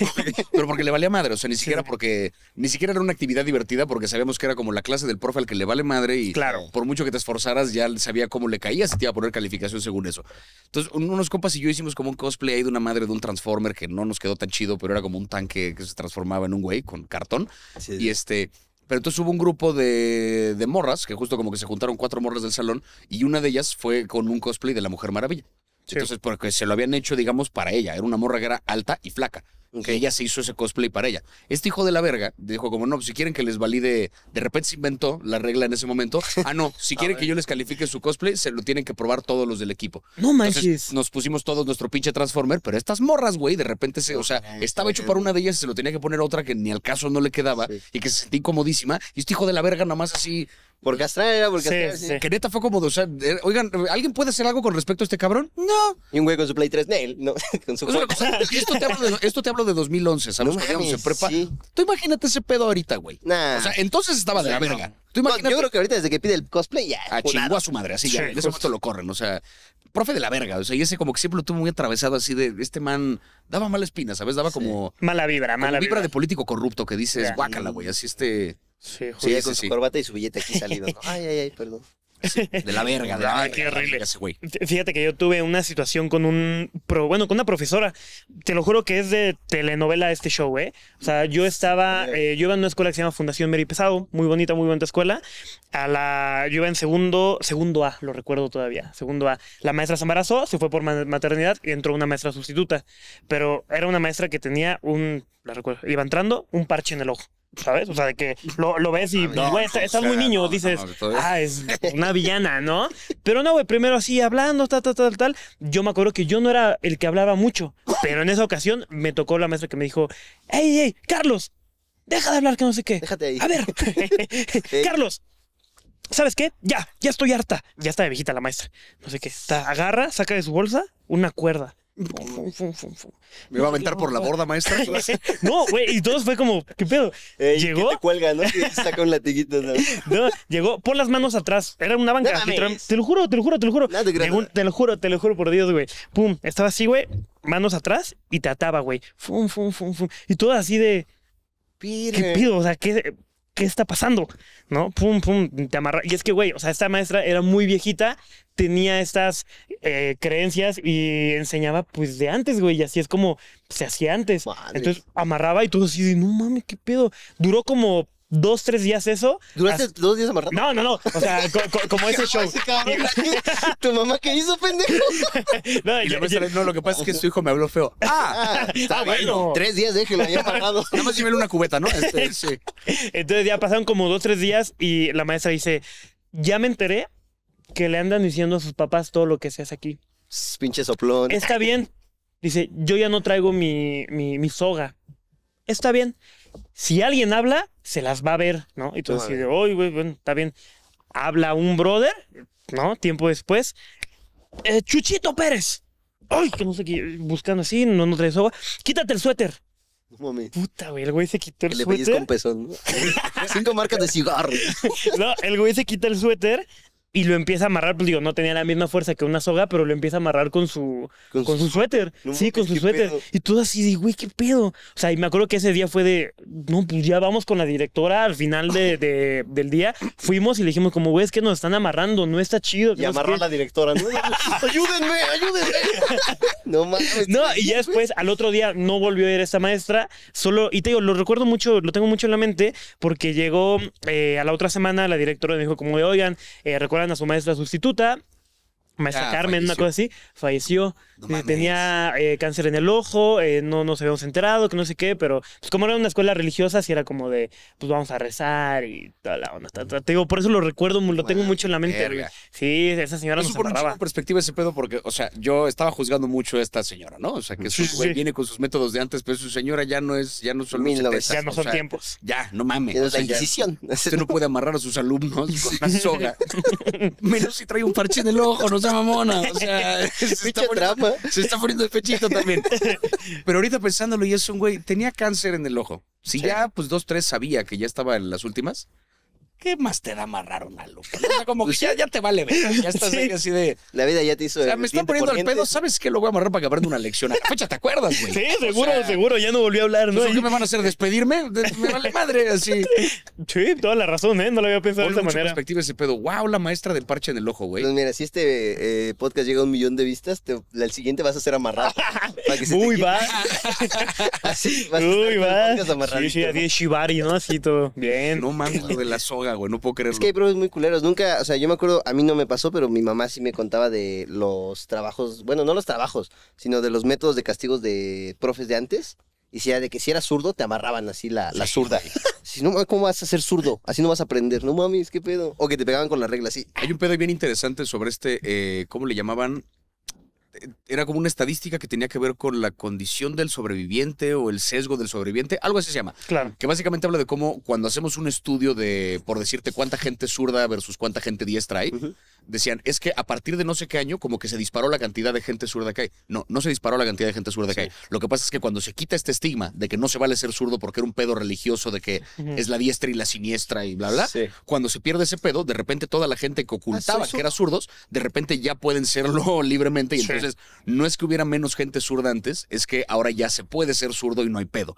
Pero porque le valía madre. O sea, ni siquiera porque. Ni siquiera era una actividad divertida porque sabíamos que era como la clase del profe al que le vale madre y claro. por mucho que te esforzaras ya sabía cómo le caías y te iba a poner calificación según eso. Entonces, unos compas y yo hicimos como un cosplay de una madre de un Transformer que no nos quedó tan chido, pero era como un tanque que se transformaba en un güey con cartón. Y este... Pero entonces hubo un grupo de, de morras, que justo como que se juntaron cuatro morras del salón, y una de ellas fue con un cosplay de la Mujer Maravilla. Entonces, porque se lo habían hecho, digamos, para ella. Era una morra que era alta y flaca que ella se hizo ese cosplay para ella. Este hijo de la verga dijo como, no, pues, si quieren que les valide, de repente se inventó la regla en ese momento. Ah, no, si quieren que yo les califique su cosplay, se lo tienen que probar todos los del equipo. No manches. nos pusimos todos nuestro pinche Transformer, pero estas morras, güey, de repente se, o sea, estaba hecho para una de ellas y se lo tenía que poner otra que ni al caso no le quedaba y que se sentía incomodísima. Y este hijo de la verga nada más así... Por castrar porque por Que neta fue como, o sea, oigan, ¿alguien puede hacer algo con respecto a este cabrón? No. Y un güey con su Play 3 Nail, no, con su... Esto te hablo de, esto te de 2011, ¿sabes? No prepa. Tú imagínate ese pedo ahorita, güey. O sea, entonces estaba de la verga. Tú imagínate... yo creo que ahorita desde que pide el cosplay ya. A ah, chingó a su madre, así ya. En ese momento lo corren, o sea, profe de la verga. O sea, y ese como que siempre lo tuvo muy atravesado así de este man. Daba mala espina, ¿sabes? Daba como. Mala vibra, mala vibra. vibra de político corrupto que dices, guácala, güey. Así este. Sí, joder. Sí, con su corbata y su billete aquí salido. Ay, ay, ay, perdón. de la verga, de la Qué horrible. Fíjate que yo tuve una situación con un, bueno, con una profesora. Te lo juro que es de telenovela este show, ¿eh? O sea, yo estaba, eh, yo iba en una escuela que se llama Fundación Mary Pesado, muy bonita, muy bonita escuela. A la, yo iba en segundo, segundo A, lo recuerdo todavía, segundo A. La maestra se embarazó, se fue por maternidad y entró una maestra sustituta, pero era una maestra que tenía un, la recuerdo, iba entrando un parche en el ojo. ¿Sabes? O sea, de que lo, ves y, ah, estás, muy niño, dices, ah, es una villana, ¿no? Pero no, güey, primero así hablando, tal, tal, tal, tal. Yo me acuerdo que yo no era el que hablaba mucho, pero en esa ocasión me tocó la maestra que me dijo, hey, hey, Carlos, deja de hablar que no sé qué. Déjate ahí. A ver, Carlos, ¿sabes qué? Ya, ya estoy harta. Ya está de viejita la maestra. No sé qué. está agarra, saca de su bolsa una cuerda ¿Me iba a aventar por la borda, maestra? no, güey, y todos fue como, ¿qué pedo? llegó. Te cuelga, ¿no? saca un latiguito. ¿no? llegó, pon las manos atrás. Era una banca. te lo juro, te lo juro, te lo juro. te, lo juro, te lo juro por Dios, güey. Pum, estaba así, güey, manos atrás y te ataba, güey. Fum, fum, fum, fum. Y todo así de. ¿Qué pido? O sea, ¿qué, ¿qué está pasando? ¿No? Pum, pum, te amarra. Y es que, güey, o sea, esta maestra era muy viejita, tenía estas eh, creencias y enseñaba, pues, de antes, güey, y así es como se hacía antes. Entonces, amarraba y todo así de, no mames, qué pedo. Duró como dos, tres días eso. ¿Duraste dos días amarrado? No, no, no. O sea, como ese show. ¿Tu mamá qué hizo, pendejo? no, lo que pasa es que su hijo me habló feo. ¡Ah! ah está ah, ah, bueno. Tres días déjelo ahí amarrado. Nada más llévele una cubeta, ¿no? Este, sí. Entonces ya pasaron como dos, tres días y la maestra dice, ya me enteré que le andan diciendo a sus papás todo lo que se hace aquí. Pinche soplón. Está bien. Dice, yo ya no traigo mi, mi soga. Está bien. Si alguien habla, se las va a ver, ¿no? Y tú decides, oye, güey, bueno, está bien. Habla un brother, ¿no? Tiempo después. Eh, Chuchito Pérez. Ay, que no sé qué, buscando así, no, no traes agua. Quítate el suéter. Mami. Puta, güey, el güey se quitó el, suéter. Le con pezón. Cinco marcas de cigarro. no, el güey se quita el suéter y lo empieza a amarrar, pues digo, no tenía la misma fuerza que una soga, pero lo empieza a amarrar con su, con, su, suéter. sí, con su suéter. Y todo así de, güey, qué pedo. O sea, y me acuerdo que ese día fue de, no, pues ya vamos con la directora al final del día. Fuimos y le dijimos, como, güey, es que nos están amarrando, no está chido. Y amarró a la directora, ¿no? ayúdenme, ayúdenme. no mames. No, y ya después, al otro día, no volvió a ir esta maestra. Solo, y te digo, lo recuerdo mucho, lo tengo mucho en la mente, porque llegó eh, a la otra semana la directora me dijo, como, oigan, eh, recuerda a su maestra sustituta, maestra ah, Carmen, una cosa así, falleció. Eh, tenía eh, cáncer en el ojo, eh, no nos habíamos enterado, que no sé qué, pero pues, como era una escuela religiosa, si era como de, pues vamos a rezar y toda la onda. Te digo, por eso lo recuerdo, lo tengo mucho en la mente. si Sí, esa señora nos por perspectiva ese pedo porque, o sea, yo estaba juzgando mucho a esta señora, ¿no? O sea, que su viene con sus métodos de antes, pero su señora ya no es, ya no son los Ya no son tiempos. Ya, no mames. Es la no puede amarrar a sus alumnos con una soga. Menos si trae un parche en el ojo, no se mamona. O sea, está se está poniendo el pechito también. Pero ahorita pensándolo, y es un güey, tenía cáncer en el ojo. Si ya, pues dos, tres sabía que ya estaba en las últimas, ¿qué más te da amarrar una luz? como que pues ya, te vale ver. Ya estás ahí así de. La vida ya te hizo. O sea, me están poniendo el pedo, ¿sabes qué? Lo voy a amarrar para que aprenda una lección. A la fecha, ¿te acuerdas, güey? Sí, seguro, seguro. Ya no volví a hablar, ¿no? ¿Qué me van a hacer? ¿Despedirme? Me vale madre, así. Sí, toda la razón, ¿eh? No lo había pensado de esa manera. perspectiva ese pedo. ¡Wow! La maestra del parche en el ojo, güey. Pues mira, si este eh, podcast llega a un millón de vistas, el siguiente vas a ser amarrado. para que se Uy, va. así, vas Uy, a va. Amarrado, sí, sí, ¿no? Así todo. Bien. No mames, de la soy no puedo creerlo. Es que hay profes muy culeros. Nunca, o sea, yo me acuerdo, a mí no me pasó, pero mi mamá sí me contaba de los trabajos, bueno, no los trabajos, sino de los métodos de castigos de profes de antes. Y si era de que si era zurdo, te amarraban así la, la zurda. Si no, ¿cómo vas a ser zurdo? Así no vas a aprender. No mames, qué pedo. O que te pegaban con la regla así. Hay un pedo bien interesante sobre este, eh, ¿cómo le llamaban? Eh, era como una estadística que tenía que ver con la condición del sobreviviente o el sesgo del sobreviviente, algo así se llama. Claro. Que básicamente habla de cómo cuando hacemos un estudio de, por decirte, cuánta gente zurda versus cuánta gente diestra hay, decían, es que a partir de no sé qué año como que se disparó la cantidad de gente zurda que hay. No, no se disparó la cantidad de gente zurda que hay. Lo que pasa es que cuando se quita este estigma de que no se vale ser zurdo porque era un pedo religioso, de que es la diestra y la siniestra y bla, bla, cuando se pierde ese pedo, de repente toda la gente que ocultaba que era zurdos, de repente ya pueden serlo libremente y entonces no es que hubiera menos gente zurda antes, es que ahora ya se puede ser zurdo y no hay pedo.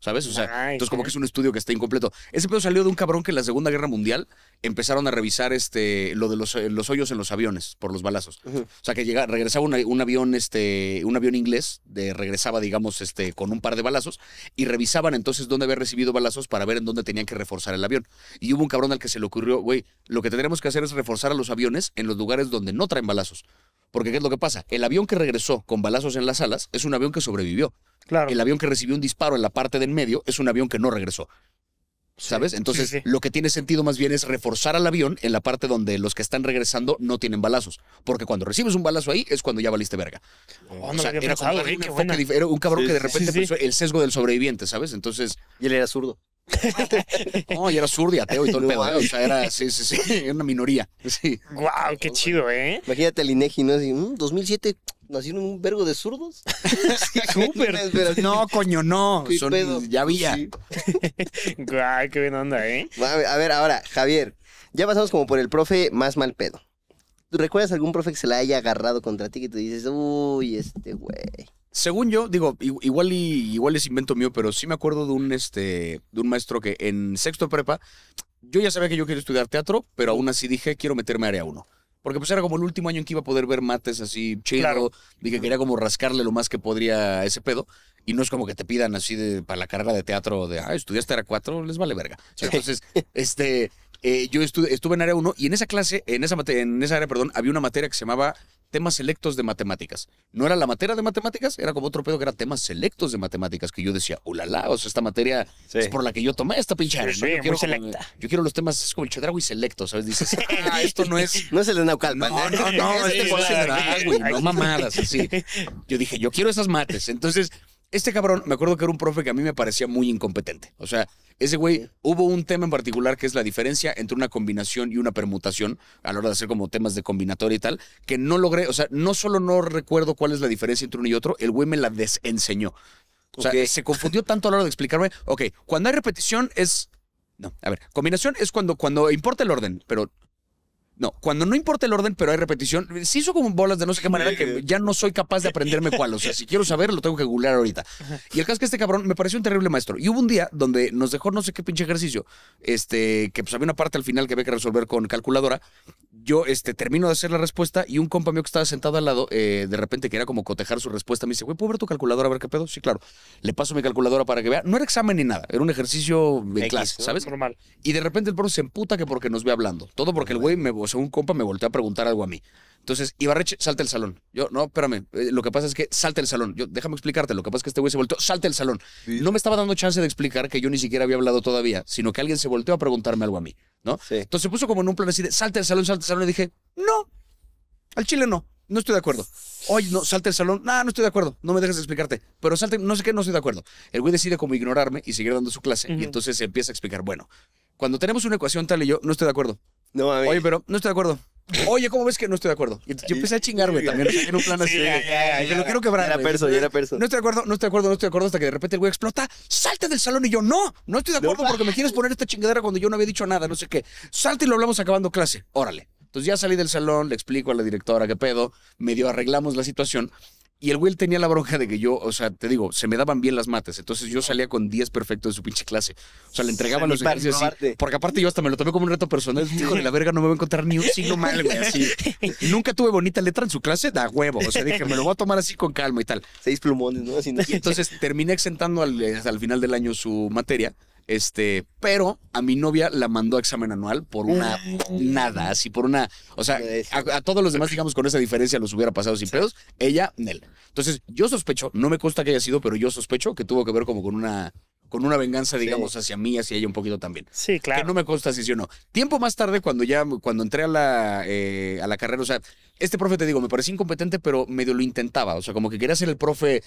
¿Sabes? O sea, entonces como que es un estudio que está incompleto. Ese pedo salió de un cabrón que en la Segunda Guerra Mundial empezaron a revisar este, lo de los eh, hoyos en los aviones por los balazos. O sea, que llega, regresaba un avión, este, un avión inglés, de, regresaba, digamos, este, con un par de balazos, y revisaban entonces dónde había recibido balazos para ver en dónde tenían que reforzar el avión. Y hubo un cabrón al que se le ocurrió, güey, lo que tendremos que hacer es reforzar a los aviones en los lugares donde no traen balazos. Porque ¿qué es lo que pasa? El avión que regresó con balazos en las alas es un avión que sobrevivió. Claro. El avión que recibió un disparo en la parte de en medio es un avión que no regresó. ¿Sabes? Entonces, lo que tiene sentido más bien es reforzar al avión en la parte donde los que están regresando no tienen balazos. Porque cuando recibes un balazo ahí es cuando ya valiste verga. Oh, o sea, era, un, cabrón que de repente puso el sesgo del sobreviviente, ¿sabes? Entonces. Y él era zurdo. no, y era zurdo y ateo y todo el pedo. O sea, era, sí, sí, sí, era una minoría. Sí. Wow, qué chido, ¿eh? Imagínate al INEGI, ¿no? Así, 2007 mm, nacieron un vergo de zurdos. Súper. no, coño, no. ya había. Guau, qué buena onda, ¿eh? A ver, ahora, Javier, ya pasamos como por el profe más mal pedo. ¿Tú recuerdas algún profe que se la haya agarrado contra ti que te dices, uy, este güey? Según yo, digo, igual y igual es invento mío, pero sí me acuerdo de un este de un maestro que en sexto prepa yo ya sabía que yo quería estudiar teatro, pero aún así dije, quiero meterme a área 1. Porque pues era como el último año en que iba a poder ver mates así chido. Claro. que quería como rascarle lo más que podría a ese pedo. Y no es como que te pidan así de, para la carrera de teatro de, ah, estudiaste área 4, les vale verga. Entonces, este, eh, yo estuve, estuve en área 1 y en esa clase, en esa, en esa área, perdón, había una materia que se llamaba temas selectos de matemáticas. No era la materia de matemáticas, era como otro pedo que era temas selectos de matemáticas que yo decía, ulala, o sea, esta materia es por la que yo tomé esta pinche yo, quiero yo quiero los temas, es como el Chedragui selecto, ¿sabes? Dices, ah, esto no es... no es el de Naucalpan. No, ¿eh? no, no, no es el Chedragui, no mamadas, así. Yo dije, yo quiero esas mates. Entonces este cabrón, me acuerdo que era un profe que a mí me parecía muy incompetente. O sea, ese güey, hubo un tema en particular que es la diferencia entre una combinación y una permutación a la hora de hacer como temas de combinatoria y tal, que no logré, o sea, no solo no recuerdo cuál es la diferencia entre uno y otro, el güey me la desenseñó. O sea, se confundió tanto a la hora de explicarme, ok, cuando hay repetición es... No, a ver, combinación es cuando, cuando importa el orden, pero no, cuando no importa el orden, pero hay repetición, se hizo como bolas de no sé qué manera que ya no soy capaz de aprenderme cuál. O sea, si quiero saber, lo tengo que googlear ahorita. Y el caso es que este cabrón me pareció un terrible maestro. Y hubo un día donde nos dejó no sé qué pinche ejercicio, este, que pues había una parte al final que había que resolver con calculadora yo este, termino de hacer la respuesta y un compa mío que estaba sentado al lado, eh, de repente quería como cotejar su respuesta, me dice, güey, ¿puedo ver tu calculadora a ver qué pedo? Sí, claro. Le paso mi calculadora para que vea. No era examen ni nada, era un ejercicio de clase, ¿sabes? Normal. Y de repente el bro se emputa que porque nos ve hablando. Todo porque el güey, me, o sea, un compa me volteó a preguntar algo a mí. Entonces, Ibarreche, salta el salón. Yo, no, espérame, eh, lo que pasa es que salta el salón. Yo, déjame explicarte, lo que pasa es que este güey se volteó, salta el salón. No me estaba dando chance de explicar que yo ni siquiera había hablado todavía, sino que alguien se volteó a preguntarme algo a mí, ¿no? Entonces se puso como en un plan así de, salta el salón, salte el salón, y dije, no, al chile no, no estoy de acuerdo. Oye, no, salte el salón, no, no estoy de acuerdo, no me dejes de explicarte, pero salte, no sé qué, no estoy de acuerdo. El güey decide como ignorarme y seguir dando su clase, y entonces se empieza a explicar, bueno, cuando tenemos una ecuación tal y yo, no estoy de acuerdo. No, a mí. Oye, pero no estoy de acuerdo. Oye, ¿cómo ves que no estoy de acuerdo? Y yo empecé a chingarme también. En un plan así. Sí, ya, ya, ya, lo quiero quebrar. Era perso, era perso. No estoy de acuerdo, no estoy de acuerdo, no estoy de acuerdo. Hasta que de repente el güey explota, salte del salón y yo, no, no estoy de acuerdo porque me quieres poner esta chingadera cuando yo no había dicho nada, no sé qué. Salte y lo hablamos acabando clase. Órale. Entonces ya salí del salón, le explico a la directora qué pedo, medio arreglamos la situación. Y el güey tenía la bronca de que yo, o sea, te digo, se me daban bien las mates. Entonces yo salía con 10 perfectos de su pinche clase. O sea, le entregaba los ejercicios así. Porque aparte yo hasta me lo tomé como un reto personal. Hijo de la verga, no me voy a encontrar ni un signo mal, güey, así. Nunca tuve bonita letra en su clase, da huevo. O sea, dije, me lo voy a tomar así con calma y tal. Seis plumones, ¿no? Así, entonces terminé exentando al, eh, al final del año su materia. Este, pero a mi novia la mandó a examen anual por una ah. nada, así por una. O sea, a, todos los demás, digamos, con esa diferencia los hubiera pasado sin pedos. Ella, Nel. Entonces, yo sospecho, no me consta que haya sido, pero yo sospecho que tuvo que ver como con una con una venganza, digamos, hacia mí, hacia ella un poquito también. Sí, claro. Que no me consta si sí o no. Tiempo más tarde, cuando ya, cuando entré a la, eh, a la carrera, o sea, este profe, te digo, me parecía incompetente, pero medio lo intentaba. O sea, como que quería ser el profe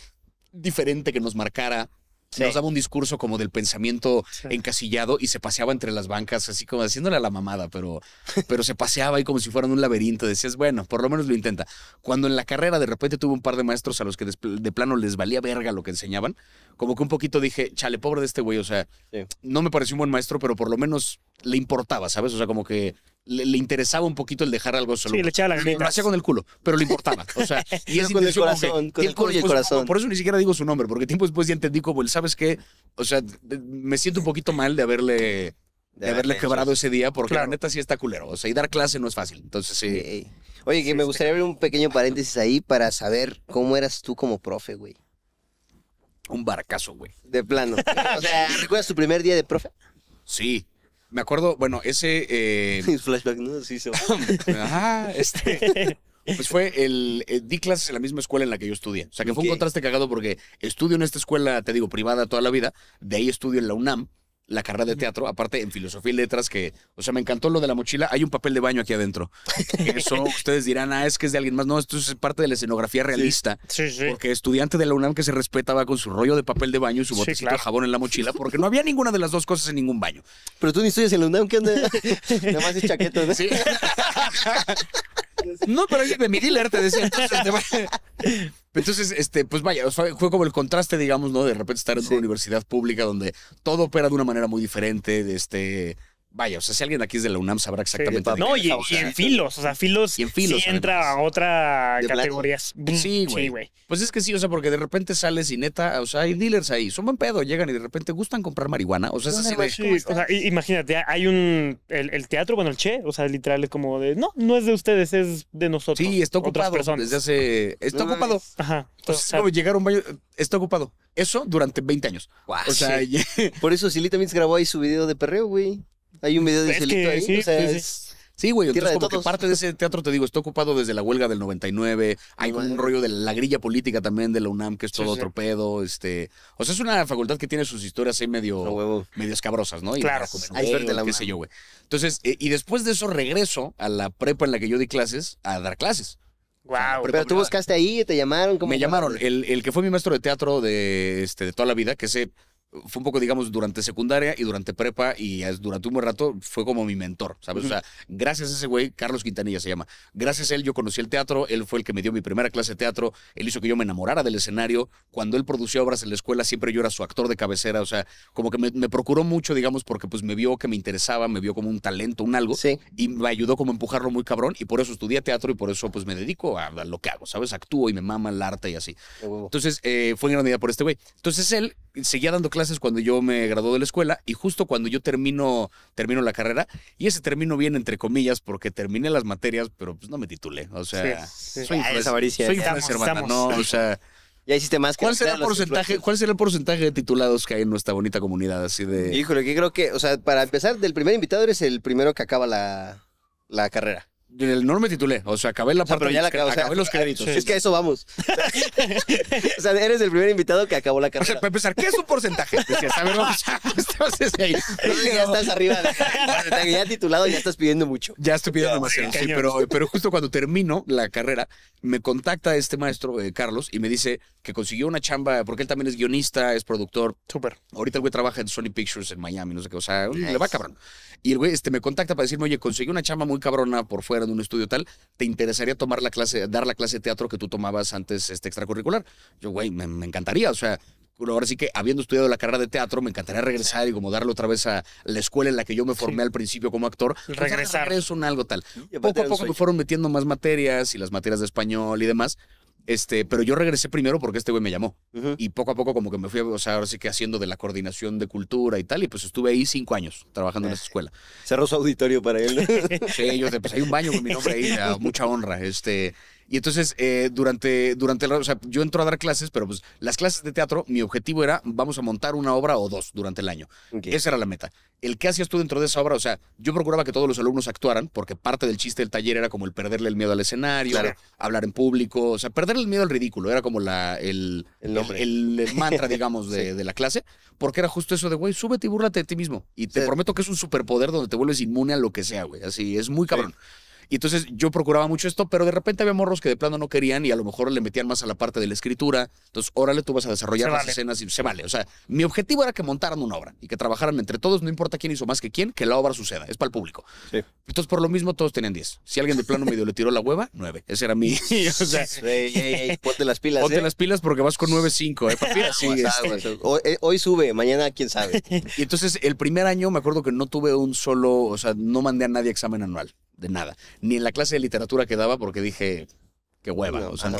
diferente que nos marcara, nos daba un discurso como del pensamiento encasillado y se paseaba entre las bancas, así como haciéndole a la mamada, pero, pero se paseaba ahí como si fuera un laberinto. Decías, bueno, por lo menos lo intenta. Cuando en la carrera de repente tuve un par de maestros a los que de plano les valía verga lo que enseñaban, como que un poquito dije, chale, pobre de este güey, o sea, no me pareció un buen maestro, pero por lo menos le importaba, ¿sabes? O sea, como que le, interesaba un poquito el dejar algo solo. Sí, le echaba la Lo hacía con el culo, pero le importaba. O sea, y con el corazón, pues, corazón. por eso ni siquiera digo su nombre, porque tiempo después ya entendí como él. ¿sabes qué? O sea, me siento un poquito mal de haberle de, haberle quebrado ese día, porque claro. la neta sí está culero. O sea, y dar clase no es fácil. Entonces sí. Oye, que me gustaría abrir un pequeño paréntesis ahí para saber cómo eras tú como profe, güey. Un barcazo, güey. De plano. o sea, ¿recuerdas tu primer día de profe? Sí. Me acuerdo, bueno, ese. Eh, flashback, ¿no? Sí, se va. Ajá, este. Pues fue el. Eh, di clases en la misma escuela en la que yo estudié. O sea, que fue un contraste cagado porque estudio en esta escuela, te digo, privada toda la vida. De ahí estudio en la UNAM la carrera de teatro, aparte en filosofía y letras, que, o sea, me encantó lo de la mochila, hay un papel de baño aquí adentro. Eso ustedes dirán, ah, es que es de alguien más. No, esto es parte de la escenografía realista. Sí, sí. Porque estudiante de la UNAM que se respetaba con su rollo de papel de baño y su botecito de jabón en la mochila, porque no había ninguna de las dos cosas en ningún baño. Pero tú ni estudias en la UNAM, ¿qué onda? Nada más es chaqueta, Sí. No, pero de mi dealer te decía, entonces, entonces este, pues vaya, fue, como el contraste, digamos, ¿no? De repente estar en una universidad pública donde todo opera de una manera muy diferente, de este Vaya, o sea, si alguien aquí es de la UNAM sabrá exactamente. no, y, en filos, o sea, filos, y entra a otra categoría. Sí, güey. pues es que sí, o sea, porque de repente sales y neta, o sea, hay dealers ahí, son buen pedo, llegan y de repente gustan comprar marihuana, o sea, es así de... o sea, imagínate, hay un, el, teatro, bueno, el Che, o sea, literal es como de, no, no es de ustedes, es de nosotros. Sí, está ocupado desde hace, está ocupado. Ajá. O sea, llegar un está ocupado. Eso durante 20 años. o sea, por eso Silita también grabó ahí su video de perreo, güey. Hay un video de ese. ahí. Sí, güey. Entonces, como que parte de ese teatro, te digo, está ocupado desde la huelga del 99. Hay un rollo de la grilla política también de la UNAM, que es todo otro pedo. Este, o sea, es una facultad que tiene sus historias ahí medio, medio escabrosas, ¿no? Claro. hay suerte la UNAM. güey. Entonces, eh, y después de eso regreso a la prepa en la que yo di clases, a dar clases. Wow. pero tú buscaste ahí, te llamaron. Me llamaron. El, el, que fue mi maestro de teatro de, este, de toda la vida, que se fue un poco, digamos, durante secundaria y durante prepa y durante un buen rato fue como mi mentor, ¿sabes? O sea, gracias a ese güey, Carlos Quintanilla se llama, gracias a él yo conocí el teatro, él fue el que me dio mi primera clase de teatro, él hizo que yo me enamorara del escenario, cuando él producía obras en la escuela siempre yo era su actor de cabecera, o sea, como que me, procuró mucho, digamos, porque pues me vio que me interesaba, me vio como un talento, un algo, y me ayudó como a empujarlo muy cabrón y por eso estudié teatro y por eso pues me dedico a, lo que hago, ¿sabes? Actúo y me mama el arte y así. Entonces, eh, fue en gran medida por este güey. Entonces él seguía dando clases es cuando yo me gradué de la escuela y justo cuando yo termino, termino la carrera, y ese termino bien entre comillas porque terminé las materias, pero pues no me titulé. O sea, soy ah, avaricia. No, o sea... Ya hiciste más ¿Cuál será, el porcentaje, ¿Cuál será el porcentaje de titulados que hay en nuestra bonita comunidad? Así de... Híjole, que creo que, o sea, para empezar, del primer invitado eres el primero que acaba la, la carrera el, no me titulé, o sea, acabé la o ya la acabé los créditos. Es que a eso vamos. o sea, eres el primer invitado que acabó la carrera. O sea, para empezar, ¿qué es un porcentaje? Decías, a ver, Ya estás arriba. ya titulado, ya estás pidiendo mucho. Ya estoy pidiendo demasiado, pero, pero justo cuando termino la carrera, me contacta este maestro, eh, Carlos, y me dice que consiguió una chamba, porque él también es guionista, es productor. Súper. Ahorita el güey trabaja en Sony Pictures en Miami, no sé qué, o sea, le va cabrón. Y el güey este, me contacta para decirme, oye, conseguí una chamba muy cabrona por fuera en un estudio tal, ¿te interesaría tomar la clase, dar la clase de teatro que tú tomabas antes este, extracurricular? Yo, güey, me, encantaría, o sea, ahora sí que habiendo estudiado la carrera de teatro, me encantaría regresar y como darle otra vez a la escuela en la que yo me formé al principio como actor. Pues, regresar. es un algo tal. Poco a poco me fueron metiendo más materias y las materias de español y demás. Este, pero yo regresé primero porque este güey me llamó. Y poco a poco como que me fui, o sea, ahora sí que haciendo de la coordinación de cultura y tal. Y pues estuve ahí cinco años trabajando en esa eh, escuela. Cerró su auditorio para él. sí, yo, pues hay un baño con mi nombre ahí, mucha honra. Este, y entonces, eh, durante, durante la, o sea, yo entro a dar clases, pero pues las clases de teatro, mi objetivo era, vamos a montar una obra o dos durante el año. Esa era la meta. El que hacías tú dentro de esa obra, o sea, yo procuraba que todos los alumnos actuaran, porque parte del chiste del taller era como el perderle el miedo al escenario, hablar en público, o sea, perderle el miedo al ridículo, era como la, el, el, mantra, digamos, de, la clase, porque era justo eso de, güey, súbete y búrlate de ti mismo. Y te prometo que es un superpoder donde te vuelves inmune a lo que sea, güey. Así, es muy cabrón. Y entonces yo procuraba mucho esto, pero de repente había morros que de plano no querían y a lo mejor le metían más a la parte de la escritura. Entonces, órale, tú vas a desarrollar las escenas y se vale. O sea, mi objetivo era que montaran una obra y que trabajaran entre todos, no importa quién hizo más que quién, que la obra suceda. Es para el público. Entonces, por lo mismo, todos tenían 10. Si alguien de plano medio le tiró la hueva, 9. Ese era mi. o sea, ponte las pilas. Ponte ¿eh? las pilas porque vas con 9-5. ¿eh? Este, hoy, eh, hoy sube, mañana quién sabe. Y entonces, el primer año me acuerdo que no tuve un solo, o sea, no mandé a nadie examen anual de nada. Ni en la clase de literatura que daba porque dije, qué hueva. o sea,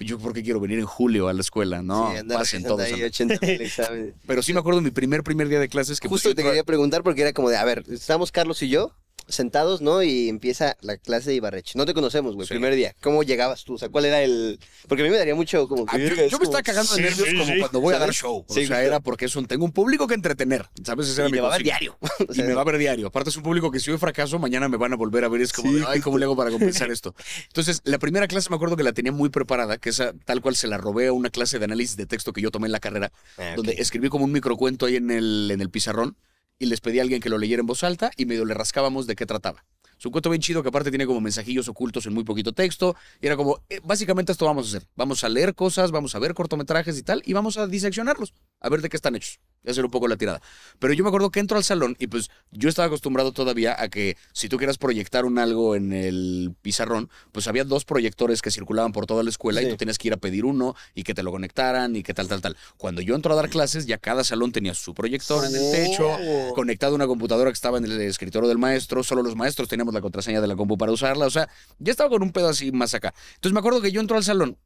Yo porque quiero venir en julio a la escuela, ¿no? Sí, Pasen todos. Pero sí me acuerdo mi primer primer día de clases que... Justo pues, te quería preguntar porque era como de, a ver, estamos Carlos y yo sentados, ¿no? Y empieza la clase de Ibarreche. No te conocemos, güey, primer día. ¿Cómo llegabas tú? O sea, ¿cuál era el...? Porque a mí me daría mucho como... Ah, yo, me estaba cagando de nervios como cuando voy a dar show. o sea, era porque un... Tengo un público que entretener, ¿sabes? Ese era y me va a ver diario. y me va a ver diario. Aparte es un público que si hoy fracaso, mañana me van a volver a ver. Es como, ay, ¿cómo le hago para compensar esto? Entonces, la primera clase me acuerdo que la tenía muy preparada, que esa tal cual se la robé a una clase de análisis de texto que yo tomé en la carrera, ah, donde escribí como un microcuento ahí en el, en el pizarrón y les pedí a alguien que lo leyera en voz alta y medio le rascábamos de qué trataba. Es un cuento bien chido que aparte tiene como mensajillos ocultos en muy poquito texto. Y era como, eh, básicamente esto vamos a hacer. Vamos a leer cosas, vamos a ver cortometrajes y tal, y vamos a diseccionarlos a ver de qué están hechos. a hacer un poco la tirada. Pero yo me acuerdo que entro al salón y pues yo estaba acostumbrado todavía a que si tú quieras proyectar un algo en el pizarrón, pues había dos proyectores que circulaban por toda la escuela y tú tienes que ir a pedir uno y que te lo conectaran y que tal, tal, tal. Cuando yo entro a dar clases, ya cada salón tenía su proyector en el techo, conectado a una computadora que estaba en el escritorio del maestro, solo los maestros teníamos la contraseña de la compu para usarla, o sea, ya estaba con un pedo así más acá. Entonces me acuerdo que yo entro al salón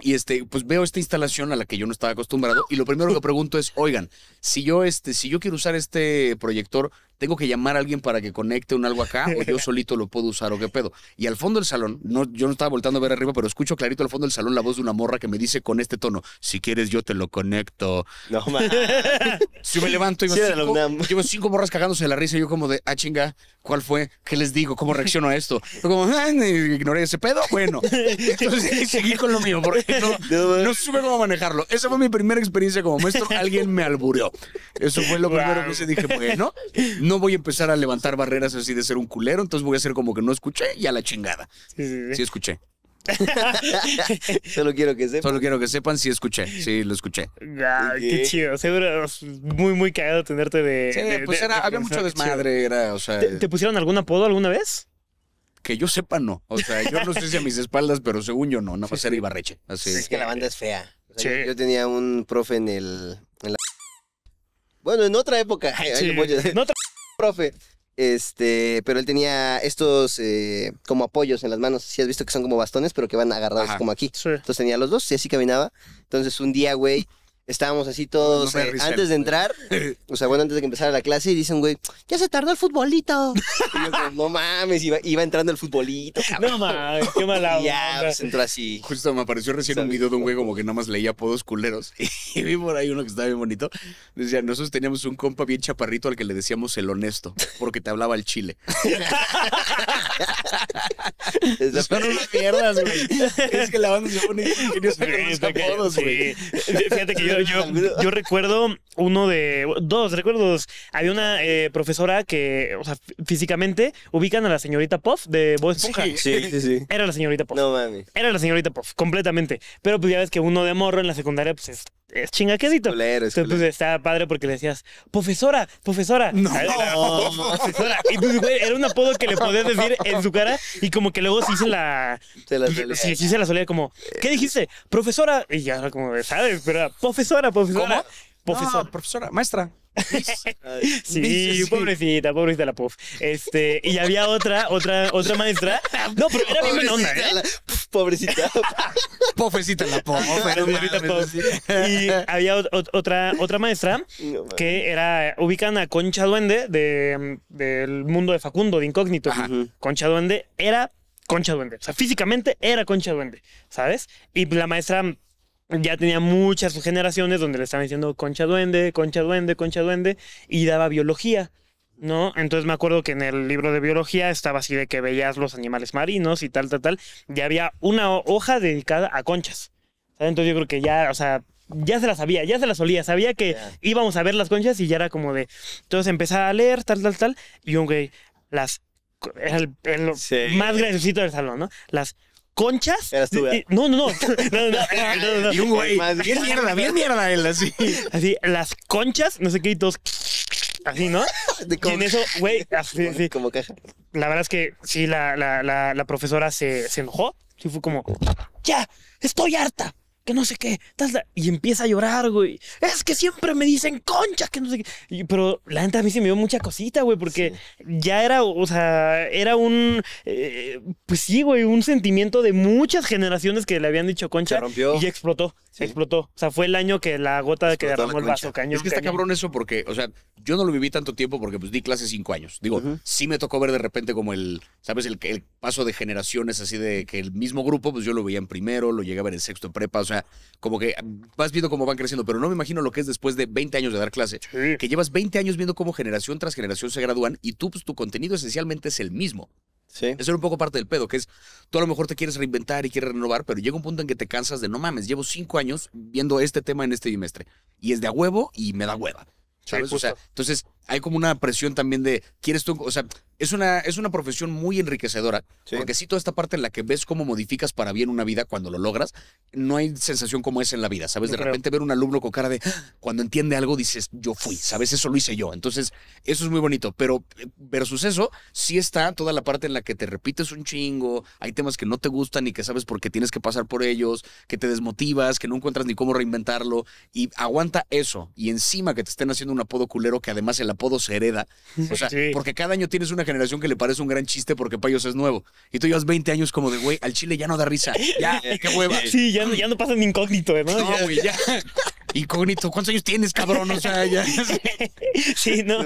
y este, pues veo esta instalación a la que yo no estaba acostumbrado y lo primero que pregunto es, oigan, si yo este, si yo quiero usar este proyector, tengo que llamar a alguien para que conecte un algo acá o yo solito lo puedo usar o qué pedo. Y al fondo del salón, no, yo no estaba volteando a ver arriba, pero escucho clarito al fondo del salón la voz de una morra que me dice con este tono, si quieres yo te lo conecto. No, Si me levanto, iba llevo cinco morras cagándose de la risa yo como de, ah, chinga, ¿cuál fue? ¿Qué les digo? ¿Cómo reacciono a esto? como, ah, ignoré ese pedo. Bueno, entonces seguí con lo mío porque no, supe cómo manejarlo. Esa fue mi primera experiencia como maestro. Alguien me albureó. Eso fue lo primero que se dije, bueno, no no voy a empezar a levantar barreras así de ser un culero, entonces voy a hacer como que no escuché y a la chingada. Sí, escuché. Solo quiero que sepan. Solo quiero que sepan si escuché, sí lo escuché. Ya, Qué chido, seguro muy muy cagado tenerte de. Sí, pues era, había mucho desmadre, era, o sea. ¿Te, pusieron algún apodo alguna vez? Que yo sepa, no. O sea, yo no sé si a mis espaldas, pero según yo no, no a ser Ibarreche. Así. Es que la banda es fea. yo, tenía un profe en el. Bueno, en otra época. en otra profe. Este, pero él tenía estos eh, como apoyos en las manos. Si has visto que son como bastones, pero que van agarrados como aquí. Entonces tenía los dos y así caminaba. Entonces un día, güey, estábamos así todos eh, antes de entrar, o sea, bueno, antes de que empezara la clase, y dicen, güey, ya se tardó el futbolito. Y yo, no mames, iba, entrando el futbolito. No mames, qué mala onda. Ya, pues entró así. Justo me apareció recién un video de un güey como que nada más leía apodos culeros. Y vi por ahí uno que estaba bien bonito. Decía, nosotros teníamos un compa bien chaparrito al que le decíamos el honesto, porque te hablaba el chile. es no mierdas, güey. Es que la banda se pone ingenios Fíjate que yo yo, recuerdo uno de. Dos, recuerdos. Había una eh, profesora que, o sea, físicamente ubican a la señorita Puff de Bob Esponja. Sí, sí, sí, Era la señorita Puff. No mames. Era la señorita Puff, completamente. Pero pues ya ves que uno de morro en la secundaria, pues es chingaquedito. Es Entonces pues, estaba padre porque le decías, profesora, profesora. No, no. profesora. Y pues, güey, era un apodo que le podías decir en su cara y como que luego sí se la. Se la pues, solía. se la solía como, ¿qué dijiste? Profesora. Y ya, como, ¿sabes? Pero profesora, profesora. ¿Cómo? Profesor. profesora, maestra. sí, pobrecita, pobrecita la puff. Este, y había otra, otra, otra maestra. No, pero era bien menonda. ¿eh? pobrecita. Pobrecita la puff. Pobrecita Y había otra, otra maestra que era, ubicada a Concha Duende del mundo de Facundo, de Incógnito. Concha Duende era Concha Duende. O sea, físicamente era Concha Duende, ¿sabes? Y la maestra ya tenía muchas generaciones donde le estaban diciendo concha duende, concha duende, concha duende, y daba biología, ¿no? Entonces me acuerdo que en el libro de biología estaba así de que veías los animales marinos y tal, tal, tal, y había una hoja dedicada a conchas. ¿sabes? Entonces yo creo que ya, o sea, ya se la sabía, ya se las olía, sabía que íbamos a ver las conchas y ya era como de... Entonces empezaba a leer, tal, tal, tal, y un güey, las... Era el, el más graciosito del salón, ¿no? Las conchas. Eras tú, no, no, no. y un güey. Bien mierda, bien mierda él, así. Así, las conchas, no sé qué, y todos. Así, ¿no? De y en eso, güey, así, así. Como caja. La verdad es que sí, la, la, la, la profesora se, se enojó. Sí, fue como, ya, estoy harta que no sé qué, y empieza a llorar, güey. Es que siempre me dicen concha, que no sé qué. pero la neta a mí se me dio mucha cosita, güey, porque ya era, o sea, era un, eh, pues sí, güey, un sentimiento de muchas generaciones que le habían dicho concha. Se rompió. Y explotó, explotó. O sea, fue el año que la gota que derramó el vaso, cañón. Es que está cabrón eso porque, o sea, yo no lo viví tanto tiempo porque pues di clase cinco años. Digo, sí me tocó ver de repente como el, ¿sabes? El, el paso de generaciones así de que el mismo grupo, pues yo lo veía en primero, lo llegué a ver en sexto prepa, sea, como que vas viendo cómo van creciendo, pero no me imagino lo que es después de 20 años de dar clase, que llevas 20 años viendo cómo generación tras generación se gradúan y tú, pues, tu contenido esencialmente es el mismo. Sí. Eso era un poco parte del pedo, que es, tú a lo mejor te quieres reinventar y quieres renovar, pero llega un punto en que te cansas de, no mames, llevo cinco años viendo este tema en este bimestre. Y es de a huevo y me da hueva. o sea, entonces hay como una presión también de, ¿quieres tú? O sea, es una, es una profesión muy enriquecedora, porque sí, toda esta parte en la que ves cómo modificas para bien una vida cuando lo logras, no hay sensación como es en la vida, ¿sabes? De repente ver un alumno con cara de, ah", cuando entiende algo, dices, yo fui, ¿sabes? Eso lo hice yo. Entonces, eso es muy bonito, pero eh, versus eso, sí está toda la parte en la que te repites un chingo, hay temas que no te gustan y que sabes por qué tienes que pasar por ellos, que te desmotivas, que no encuentras ni cómo reinventarlo, y aguanta eso, y encima que te estén haciendo un apodo culero que además el apodo se hereda. O sea, porque cada año tienes una generación que le parece un gran chiste porque Payos es nuevo. Y tú llevas 20 años como de, güey, al chile ya no da risa. Ya, qué hueva. Sí, ya, ya no pasa ni incógnito, ¿no? No, güey, ya. Incógnito, ¿cuántos años tienes, cabrón? O sea, ya. Sí, no.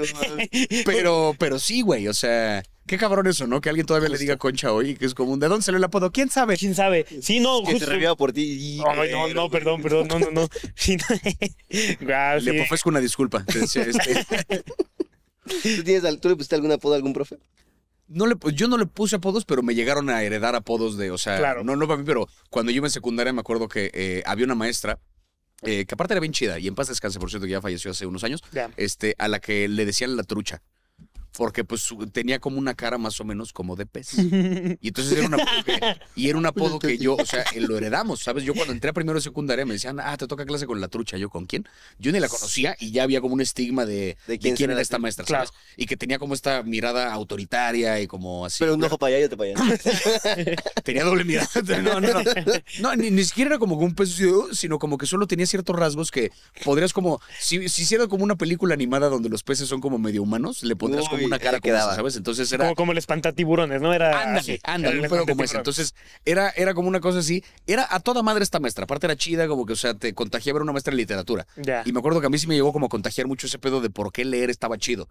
Pero, pero sí, güey, o sea. Qué cabrón eso, ¿no? Que alguien todavía le diga concha hoy, que es como un ¿De dónde salió el apodo? ¿Quién sabe? ¿Quién sabe? Sí, no, Que justo. se por ti. No, no, no, perdón, perdón, no, no, no. le sí. una disculpa. Este. ¿Tú, le pusiste algún apodo a algún profe? No pues, yo no le puse apodos, pero me llegaron a heredar apodos de, o sea, claro. no, no para mí, pero cuando yo iba en secundaria me acuerdo que eh, había una maestra eh, que aparte era bien chida y en paz descanse, por cierto, que ya falleció hace unos años, este, a la que le decían la trucha porque pues tenía como una cara más o menos como de pez. Y entonces era un apodo que, y era un apodo que yo, o sea, lo heredamos, ¿sabes? Yo cuando entré a primero de secundaria me decían, ah, te toca clase con la trucha, yo con quién. Yo ni la conocía y ya había como un estigma de, quién, era esta maestra, ¿sabes? Y que tenía como esta mirada autoritaria y como así. Pero un ojo para allá y otro para allá. tenía doble mirada. No, no, no. no ni, siquiera era como un pez, sino como que solo tenía ciertos rasgos que podrías como, si, si hiciera como una película animada donde los peces son como medio humanos, le podrías como una cara que ¿sabes? Entonces era. Como, el espantatiburones, ¿no? Era. Ándale, como Entonces era, era como una cosa así. Era a toda madre esta maestra. Aparte era chida, como que, o sea, te contagiaba, era una maestra de literatura. Y me acuerdo que a mí sí me llegó como contagiar mucho ese pedo de por qué leer estaba chido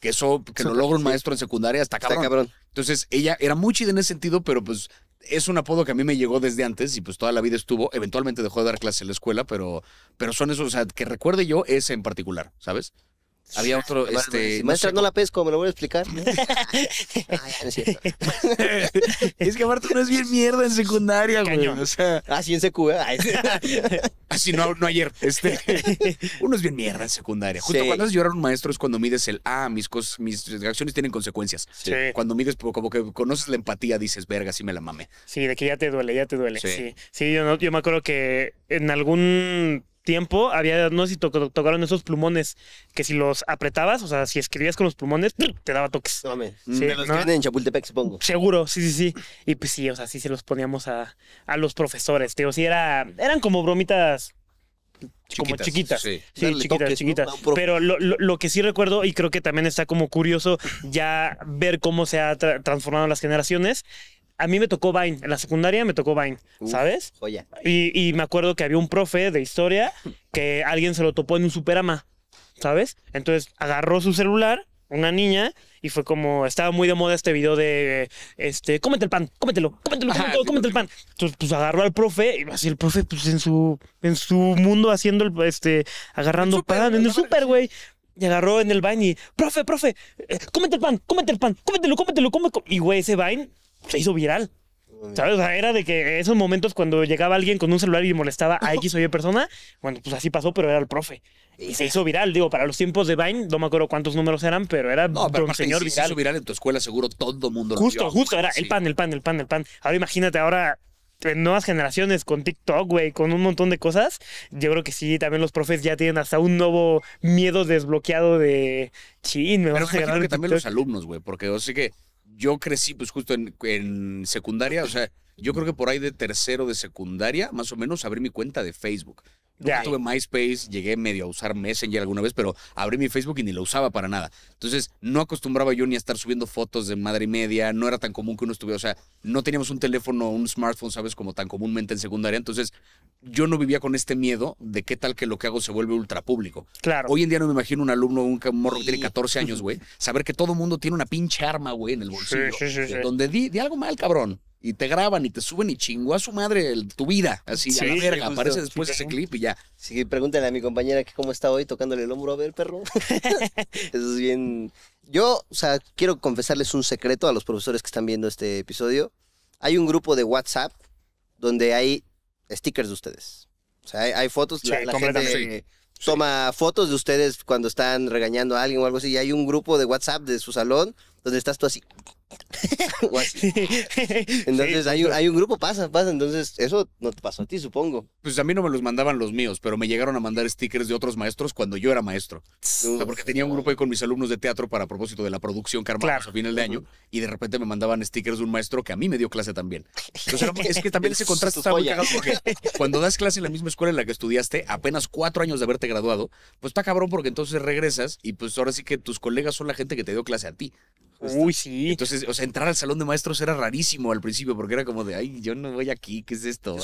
que eso que no logra un maestro en secundaria hasta cabrón. cabrón. Entonces, ella era muy chida en ese sentido, pero pues es un apodo que a mí me llegó desde antes y pues toda la vida estuvo. Eventualmente dejó de dar clase en la escuela, pero, pero son esos, o sea, que recuerde yo ese en particular, ¿sabes? Había otro, este... maestra, no, la pesco, ¿me lo voy a explicar? Ay, no es cierto. es que aparte no es bien mierda en secundaria, güey. O sea... Así ah, en secu, ¿eh? Así ah, no, no ayer. Este, uno es bien mierda en secundaria. Justo cuando haces llorar un maestro es cuando mides el, ah, mis, cosas, mis reacciones tienen consecuencias. Cuando mides, como que conoces la empatía, dices, verga, sí me la mame. Sí, de que ya te duele, ya te duele. Sí, sí. sí yo, no, yo me acuerdo que en algún tiempo había, no sé si tocaron esos plumones que si los apretabas, o sea, si escribías con los plumones, te daba toques. me los en Chapultepec, supongo. Seguro, sí, sí, sí. Y pues sí, o sea, sí se los poníamos a, los profesores, tío. Sí, era, eran como bromitas como chiquitas. Sí, chiquitas, chiquitas. Pero lo, lo, que sí recuerdo, y creo que también está como curioso ya ver cómo se ha transformado las generaciones, a mí me tocó Vine. En la secundaria me tocó Vine, ¿sabes? Y, me acuerdo que había un profe de historia que alguien se lo topó en un superama, ¿sabes? Entonces agarró su celular, una niña, y fue como, estaba muy de moda este video de, este, cómete el pan, cómetelo, cómetelo, cómetelo cómete el pan. Entonces, pues agarró al profe, y así el profe, pues en su, en su mundo haciendo, el, este, agarrando el pan, en el super, güey. Y agarró en el Vine y, profe, profe, eh, cómete el pan, cómete el pan, cómetelo, cómetelo, cómetelo. Y, güey, ese Vine se hizo viral. ¿Sabes? O sea, era de que esos momentos cuando llegaba alguien con un celular y molestaba a X o Y persona, bueno, pues así pasó, pero era el profe. Y se hizo viral, digo, para los tiempos de Vine, no me acuerdo cuántos números eran, pero era no, pero un señor viral. Se hizo viral en tu escuela, seguro todo mundo lo Justo, vio. justo, era el pan, el pan, el pan, el pan. Ahora imagínate, ahora en nuevas generaciones, con TikTok, güey, con un montón de cosas, yo creo que sí, también los profes ya tienen hasta un nuevo miedo desbloqueado de chin, me Pero que también los alumnos, güey, porque yo sé que yo crecí pues justo en, en, secundaria, o sea, yo creo que por ahí de tercero de secundaria, más o menos, abrí mi cuenta de Facebook. Yo tuve MySpace, llegué medio a usar Messenger alguna vez, pero abrí mi Facebook y ni lo usaba para nada. Entonces, no acostumbraba yo ni a estar subiendo fotos de madre y media, no era tan común que uno estuviera, o sea, no teníamos un teléfono, un smartphone, ¿sabes? Como tan comúnmente en secundaria. Entonces, yo no vivía con este miedo de qué tal que lo que hago se vuelve ultra público. Claro. Hoy en día no me imagino un alumno, un morro que tiene 14 años, güey, saber que todo mundo tiene una pinche arma, güey, en el bolsillo. Sí, sí, sí, donde di, algo mal, cabrón y te graban y te suben y chingó a su madre tu vida. Así, a la verga. Aparece después ese clip y ya. si a mi compañera que cómo está hoy tocándole el hombro a ver, perro. Eso es bien. Yo, o sea, quiero confesarles un secreto a los profesores que están viendo este episodio. Hay un grupo de WhatsApp donde hay stickers de ustedes. O sea, hay, fotos. la, gente toma fotos de ustedes cuando están regañando a alguien o algo así. Y hay un grupo de WhatsApp de su salón donde estás tú así Entonces hay, un, grupo, pasa, pasa. Entonces eso no te pasó a ti, supongo. Pues a mí no me los mandaban los míos, pero me llegaron a mandar stickers de otros maestros cuando yo era maestro. porque tenía un grupo ahí con mis alumnos de teatro para propósito de la producción que a final de año y de repente me mandaban stickers de un maestro que a mí me dio clase también. es que también ese contraste estaba muy cagado porque cuando das clase en la misma escuela en la que estudiaste, apenas cuatro años de haberte graduado, pues está cabrón porque entonces regresas y pues ahora sí que tus colegas son la gente que te dio clase a ti. Uy, sí. Entonces, o sea, entrar al salón de maestros era rarísimo al principio porque era como de, ay, yo no voy aquí, ¿qué es esto?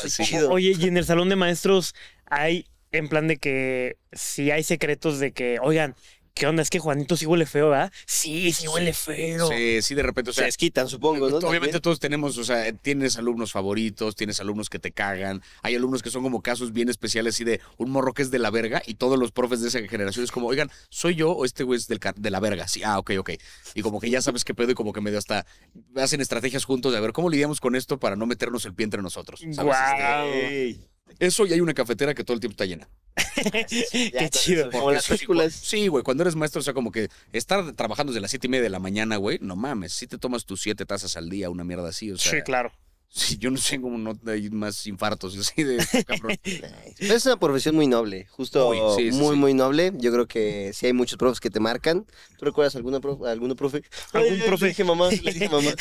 Oye, y en el salón de maestros hay, en plan de que si hay secretos de que, oigan, ¿Qué onda? Es que Juanito sí huele feo, ¿verdad? Sí, sí huele feo. Sí, sí, de repente. O sea, se quitan, supongo, Obviamente todos tenemos, o sea, tienes alumnos favoritos, tienes alumnos que te cagan. Hay alumnos que son como casos bien especiales, así de un morro que es de la verga y todos los profes de esa generación es como, oigan, ¿soy yo o este güey es de la verga? Sí, ah, ok, ok. Y como que ya sabes qué pedo y como que medio hasta hacen estrategias juntos de a ver cómo lidiamos con esto para no meternos el pie entre nosotros. Este, ¡Guau! eso y hay una cafetera que todo el tiempo está llena. Qué chido. Sí, güey, cuando eres maestro, o sea, como que estar trabajando desde las siete y media de la mañana, güey, no mames, si te tomas tus siete tazas al día, una mierda así, o sea. Sí, claro. Sí, yo no sé cómo no hay más infartos así de es una profesión muy noble, justo muy, muy, noble. Yo creo que sí hay muchos profes que te marcan. ¿Tú recuerdas alguna profe, alguno profe? ¿Algún profe? dije mamá, le dije mamá.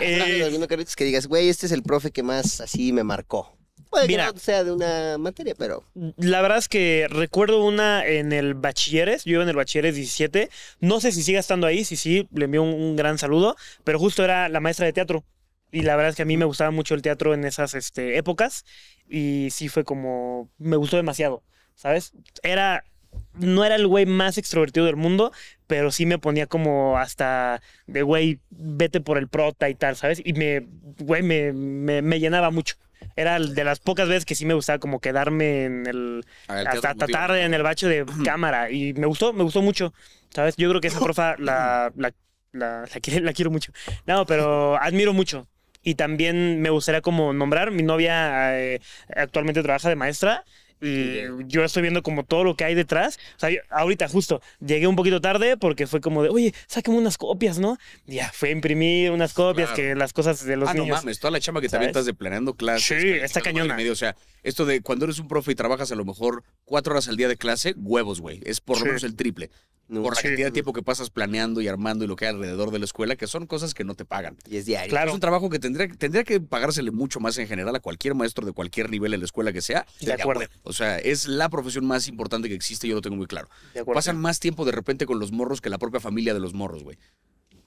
Eh, que digas, güey, este es el profe que más así me marcó? Puede que sea de una materia, pero. La verdad es que recuerdo una en el bachilleres, yo iba en el bachilleres 17. No sé si siga estando ahí, si sí, le envío un, gran saludo, pero justo era la maestra de teatro. Y la verdad es que a mí me gustaba mucho el teatro en esas este, épocas. Y sí fue como. Me gustó demasiado, ¿sabes? Era. No era el güey más extrovertido del mundo, pero sí me ponía como hasta de güey, vete por el prota y tal, ¿sabes? Y me, güey, me llenaba mucho. Era de las pocas veces que sí me gustaba como quedarme en el... Hasta, tarde en el bacho de cámara. Y me gustó, me gustó mucho. ¿Sabes? Yo creo que esa profa la, la, la, la, quiero mucho. No, pero admiro mucho. Y también me gustaría como nombrar, mi novia eh, actualmente trabaja de maestra yo estoy viendo como todo lo que hay detrás. O sea, ahorita justo llegué un poquito tarde porque fue como de, oye, saquemos unas copias, ¿no? ya, fue a imprimir unas copias que las cosas de los ah, niños. no mames, toda la chamba que también estás de planeando clases. Sí, está cañona. o sea, esto de cuando eres un profe y trabajas a lo mejor cuatro horas al día de clase, huevos, güey. Es por lo menos el triple. por la cantidad de tiempo que pasas planeando y armando y lo que hay alrededor de la escuela, que son cosas que no te pagan. Y es diario. Claro. Es un trabajo que tendría, tendría que pagársele mucho más en general a cualquier maestro de cualquier nivel en la escuela que sea. De, acuerdo. O sea, es la profesión más importante que existe, yo lo tengo muy claro. Pasan más tiempo de repente con los morros que la propia familia de los morros, güey.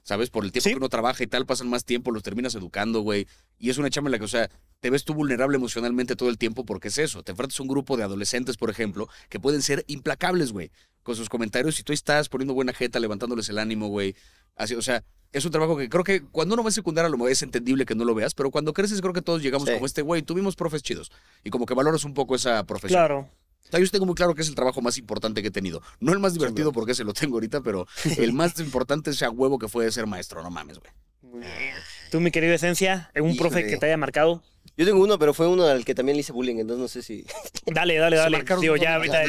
¿sabes? Por el tiempo que uno trabaja y tal, pasan más tiempo, los terminas educando, güey. Y es una chamba en la que, o sea, te ves tú vulnerable emocionalmente todo el tiempo porque es eso. Te enfrentas a un grupo de adolescentes, por ejemplo, que pueden ser implacables, güey, con sus comentarios y tú estás poniendo buena jeta, levantándoles el ánimo, güey. Así, o sea, es un trabajo que creo que cuando uno va a a lo es entendible que no lo veas, pero cuando creces creo que todos llegamos como este güey, tuvimos profes chidos y como que valoras un poco esa profesión. Claro yo tengo muy claro que es el trabajo más importante que he tenido. No el más divertido porque se lo tengo ahorita, pero el más importante es a huevo que fue de ser maestro, no mames, güey. Tú, mi querido Esencia, algún profe que te haya marcado? Yo tengo uno, pero fue uno al que también le hice bullying, entonces no sé si... Dale, dale, dale. Digo,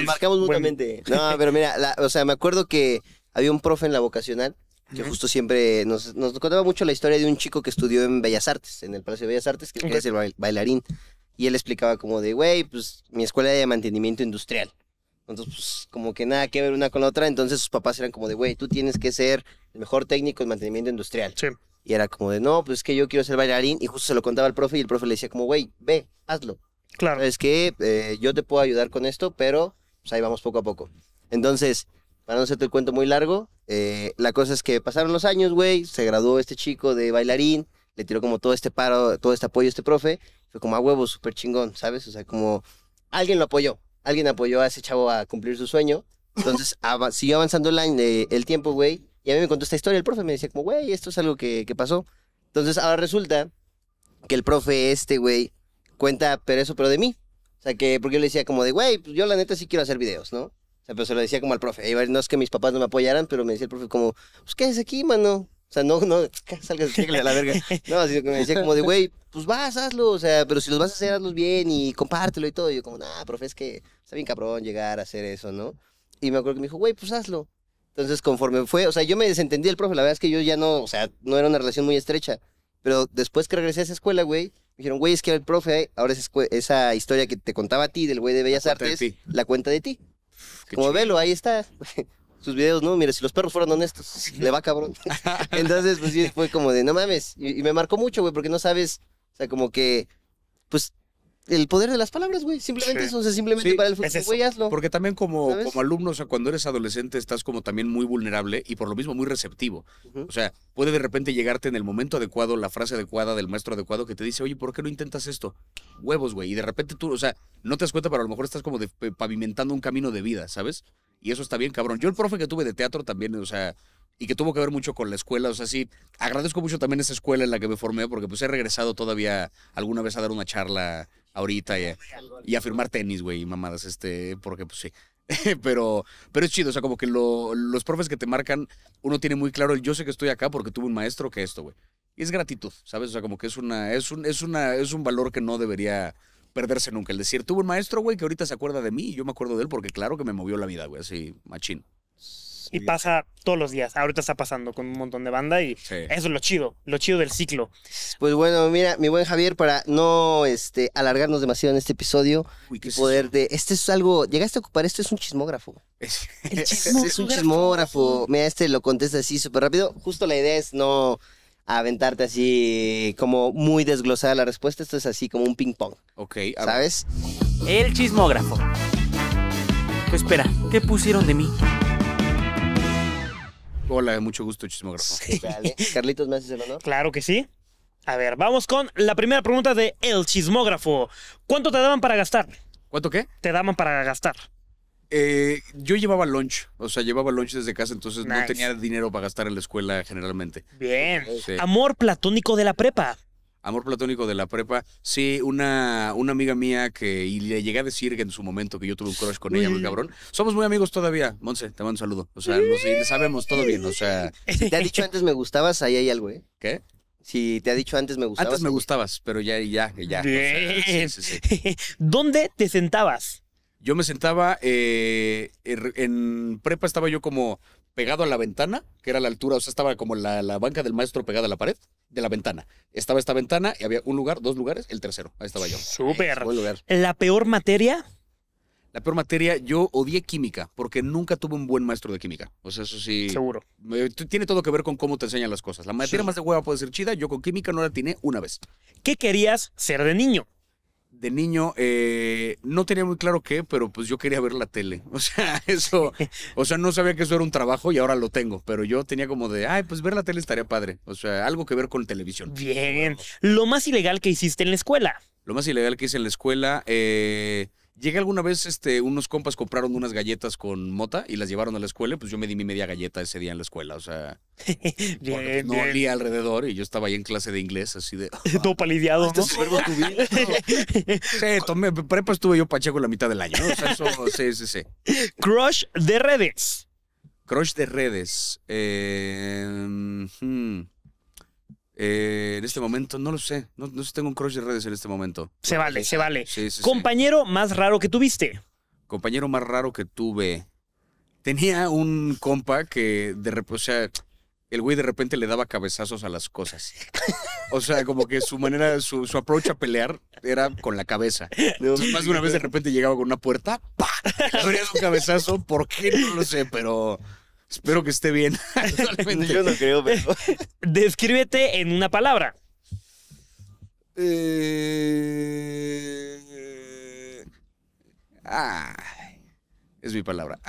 marcamos mutuamente. No, pero mira, o sea, me acuerdo que había un profe en la vocacional que justo siempre nos, contaba mucho la historia de un chico que estudió en Bellas Artes, en el Palacio de Bellas Artes, que es el bailarín. Y él explicaba como de, güey, pues mi escuela era de mantenimiento industrial. Entonces, pues como que nada que ver una con la otra. Entonces sus papás eran como de, güey, tú tienes que ser el mejor técnico en mantenimiento industrial. Sí. Y era como de, no, pues es que yo quiero ser bailarín. Y justo se lo contaba al profe y el profe le decía como, güey, ve, hazlo. Claro. Es que eh, yo te puedo ayudar con esto, pero pues ahí vamos poco a poco. Entonces, para no hacerte el cuento muy largo, eh, la cosa es que pasaron los años, güey, se graduó este chico de bailarín, le tiró como todo este paro, todo este apoyo a este profe, fue como a huevo, súper chingón, ¿sabes? O sea, como alguien lo apoyó, alguien apoyó a ese chavo a cumplir su sueño. Entonces siguió avanzando el, eh, el tiempo, güey. Y a mí me contó esta historia el profe, me decía como, güey, esto es algo que, pasó. Entonces ahora resulta que el profe este, güey, cuenta, pero eso, pero de mí. O sea, que porque yo le decía como de, güey, pues, yo la neta sí quiero hacer videos, ¿no? O sea, pero se lo decía como al profe. no es que mis papás no me apoyaran, pero me decía el profe como, pues, ¿qué aquí, mano? O sea, no, no, salgas, a la verga. No, sino que me decía como de, güey, pues vas, hazlo, o sea, pero si los vas a hacer, hazlos bien y compártelo y todo. Y yo como, nah, profe, es que está bien cabrón llegar a hacer eso, ¿no? Y me acuerdo que me dijo, güey, pues hazlo. Entonces, conforme fue, o sea, yo me desentendí del profe, la verdad es que yo ya no, o sea, no era una relación muy estrecha. Pero después que regresé a esa escuela, güey, me dijeron, güey, es que el profe, ahora esa, esa historia que te contaba a ti del güey de Bellas Artes, la cuenta de ti. como velo, ahí está sus videos, no, Mira, si los perros fueran honestos, le va cabrón. Entonces, pues sí, fue como de, no mames. Y, me marcó mucho, güey, porque no sabes, o sea, como que, pues, el poder de las palabras, güey. Simplemente eso, o sea, simplemente para el futuro, güey, hazlo. Porque también como, como alumno, o sea, cuando eres adolescente estás como también muy vulnerable y por lo mismo muy receptivo. O sea, puede de repente llegarte en el momento adecuado la frase adecuada del maestro adecuado que te dice, oye, ¿por qué no intentas esto? Huevos, güey. Y de repente tú, o sea, no te das cuenta, pero a lo mejor estás como eh, pavimentando un camino de vida, ¿sabes? Y eso está bien, cabrón. Yo el profe que tuve de teatro también, o sea, y que tuvo que ver mucho con la escuela, o sea, sí, agradezco mucho también esa escuela en la que me formé, porque pues he regresado todavía alguna vez a dar una charla ahorita y a, firmar tenis, güey, mamadas, este, porque pues sí. pero, pero es chido, o sea, como que los profes que te marcan, uno tiene muy claro el yo sé que estoy acá porque tuve un maestro que esto, güey. Y es gratitud, ¿sabes? O sea, como que es una, es un, es una, es un valor que no debería perderse nunca. El decir, tuvo un maestro, güey, que ahorita se acuerda de mí y yo me acuerdo de él porque claro que me movió la vida, güey, así, machín. Y pasa todos los días. Ahorita está pasando con un montón de banda y eso es lo chido, lo chido del ciclo. Pues bueno, mira, mi buen Javier, para no este, alargarnos demasiado en este episodio poder de. Este es algo. Llegaste a ocupar esto, es un chismógrafo. Es, chismógrafo? Este es un chismógrafo. Mira, este lo contesta así súper rápido. Justo la idea es no aventarte así como muy desglosada la respuesta. Esto es así como un ping pong. Ok. ¿Sabes? El chismógrafo. Pues espera, ¿qué pusieron de mí? Hola, mucho gusto, chismógrafo. Sí. Carlitos, ¿me haces el honor? Claro que sí. A ver, vamos con la primera pregunta de El Chismógrafo. ¿Cuánto te daban para gastar? ¿Cuánto qué? Te daban para gastar. Eh, yo llevaba lunch, o sea, llevaba lunch desde casa, entonces no tenía dinero para gastar en la escuela generalmente. Bien. Amor platónico de la prepa. Amor platónico de la prepa. Sí, una, una amiga mía que y le llegué a decir que en su momento que yo tuve un crush con ella, muy cabrón. Somos muy amigos todavía. Monse, te mando un saludo. O sea, sabemos todo bien. O sea. te ha dicho antes me gustabas, ahí hay algo, ¿eh? ¿Qué? Si te ha dicho antes me gustabas. Antes me gustabas, pero ya, ya, ya. ¿Dónde te sentabas? Yo me sentaba eh, en prepa, estaba yo como pegado a la ventana, que era la altura, o sea, estaba como la, banca del maestro pegada a la pared de la ventana. Estaba esta ventana y había un lugar, dos lugares, el tercero. Ahí estaba yo. Súper. La peor materia. La peor materia, yo odié química, porque nunca tuve un buen maestro de química. O sea, eso sí. Seguro. tiene todo que ver con cómo te enseñan las cosas. La materia más de hueva puede ser chida, yo con química no la tiene una vez. ¿Qué querías ser de niño? de niño eh, no tenía muy claro qué, pero pues yo quería ver la tele. O sea, eso, o sea, no sabía que eso era un trabajo y ahora lo tengo, pero yo tenía como de, ay, pues ver la tele estaría padre. O sea, algo que ver con televisión. Bien. Lo más ilegal que hiciste en la escuela. Lo más ilegal que hice en la escuela, eh, Llegué alguna vez, este, unos compas compraron unas galletas con mota y las llevaron a la escuela, pues yo me di mi media galleta ese día en la escuela, o sea, no olía alrededor y yo estaba ahí en clase de inglés, así de... Todo palideado, ¿no? sí, tomé, prepa estuve yo pacheco la mitad del año, ¿no? O sea, eso, sí, sí, sí. Crush de redes. Crush de redes. Eh, eh, en este momento, no lo sé. No, sé tengo un crush de redes en este momento. Se vale, se vale. Compañero más raro que tuviste. Compañero más raro que tuve. Tenía un compa que de repente, o sea, el güey de repente le daba cabezazos a las cosas. O sea, como que su manera, su, su approach a pelear era con la cabeza. más de una vez de repente llegaba con una puerta, ¡pa! Le un cabezazo, ¿por qué? No lo sé, pero Espero que esté bien. Yo no creo, pero. Descríbete en una palabra. Eh, es mi palabra.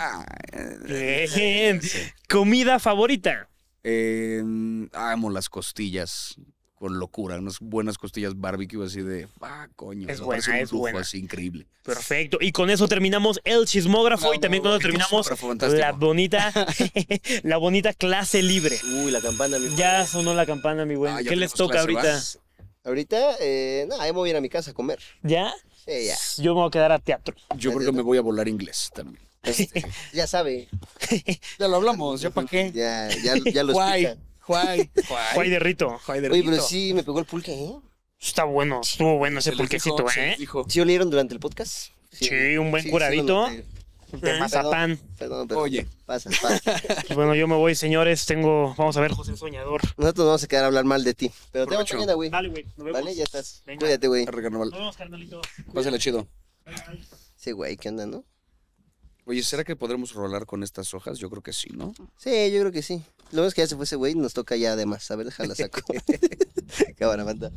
Comida favorita. Em, amo las costillas con locura. Unas buenas costillas barbecue así de, ah, coño. Es buena, es buena. Es increíble. Perfecto. Y con eso terminamos el chismógrafo y también terminamos la bonita, la bonita clase libre. Uy, la campana, mi Ya sonó la campana, mi buen. Ah, ¿Qué les toca ahorita? Ahorita, eh, nada, voy a ir a mi casa a comer. ¿Ya? Sí, ya. Yo me voy a quedar a teatro. Yo creo que me voy a volar inglés también. Este, ya sabe. ya lo hablamos, ¿ya para qué? Ya, ya, ya lo explica. Juay. Juay de Rito. Juay de Rito. Oye, pero sí me pegó el pulque, ¿eh? Está bueno, estuvo bueno ese pulquecito, ¿eh? ¿Sí olieron durante el podcast? Sí, un buen curadito. Sí, de Perdón, perdón, Oye. Pasa, pasa. bueno, yo me voy, señores. Tengo. Vamos a ver, José Soñador. Nosotros vamos a quedar a hablar mal de ti. Pero te te a mañana, güey. Dale, güey. Nos vemos. Vale, ya estás. Venga. Cuídate, güey. Nos vemos, carnalito. Pásale chido. Sí, güey, ¿qué onda, no? Oye, ¿será que podremos rolar con estas hojas? Yo creo que sí, ¿no? Sí, yo creo que sí. Lo es que ya se fue ese güey, nos toca ya además. A ver, déjala saco. Cámara, banda.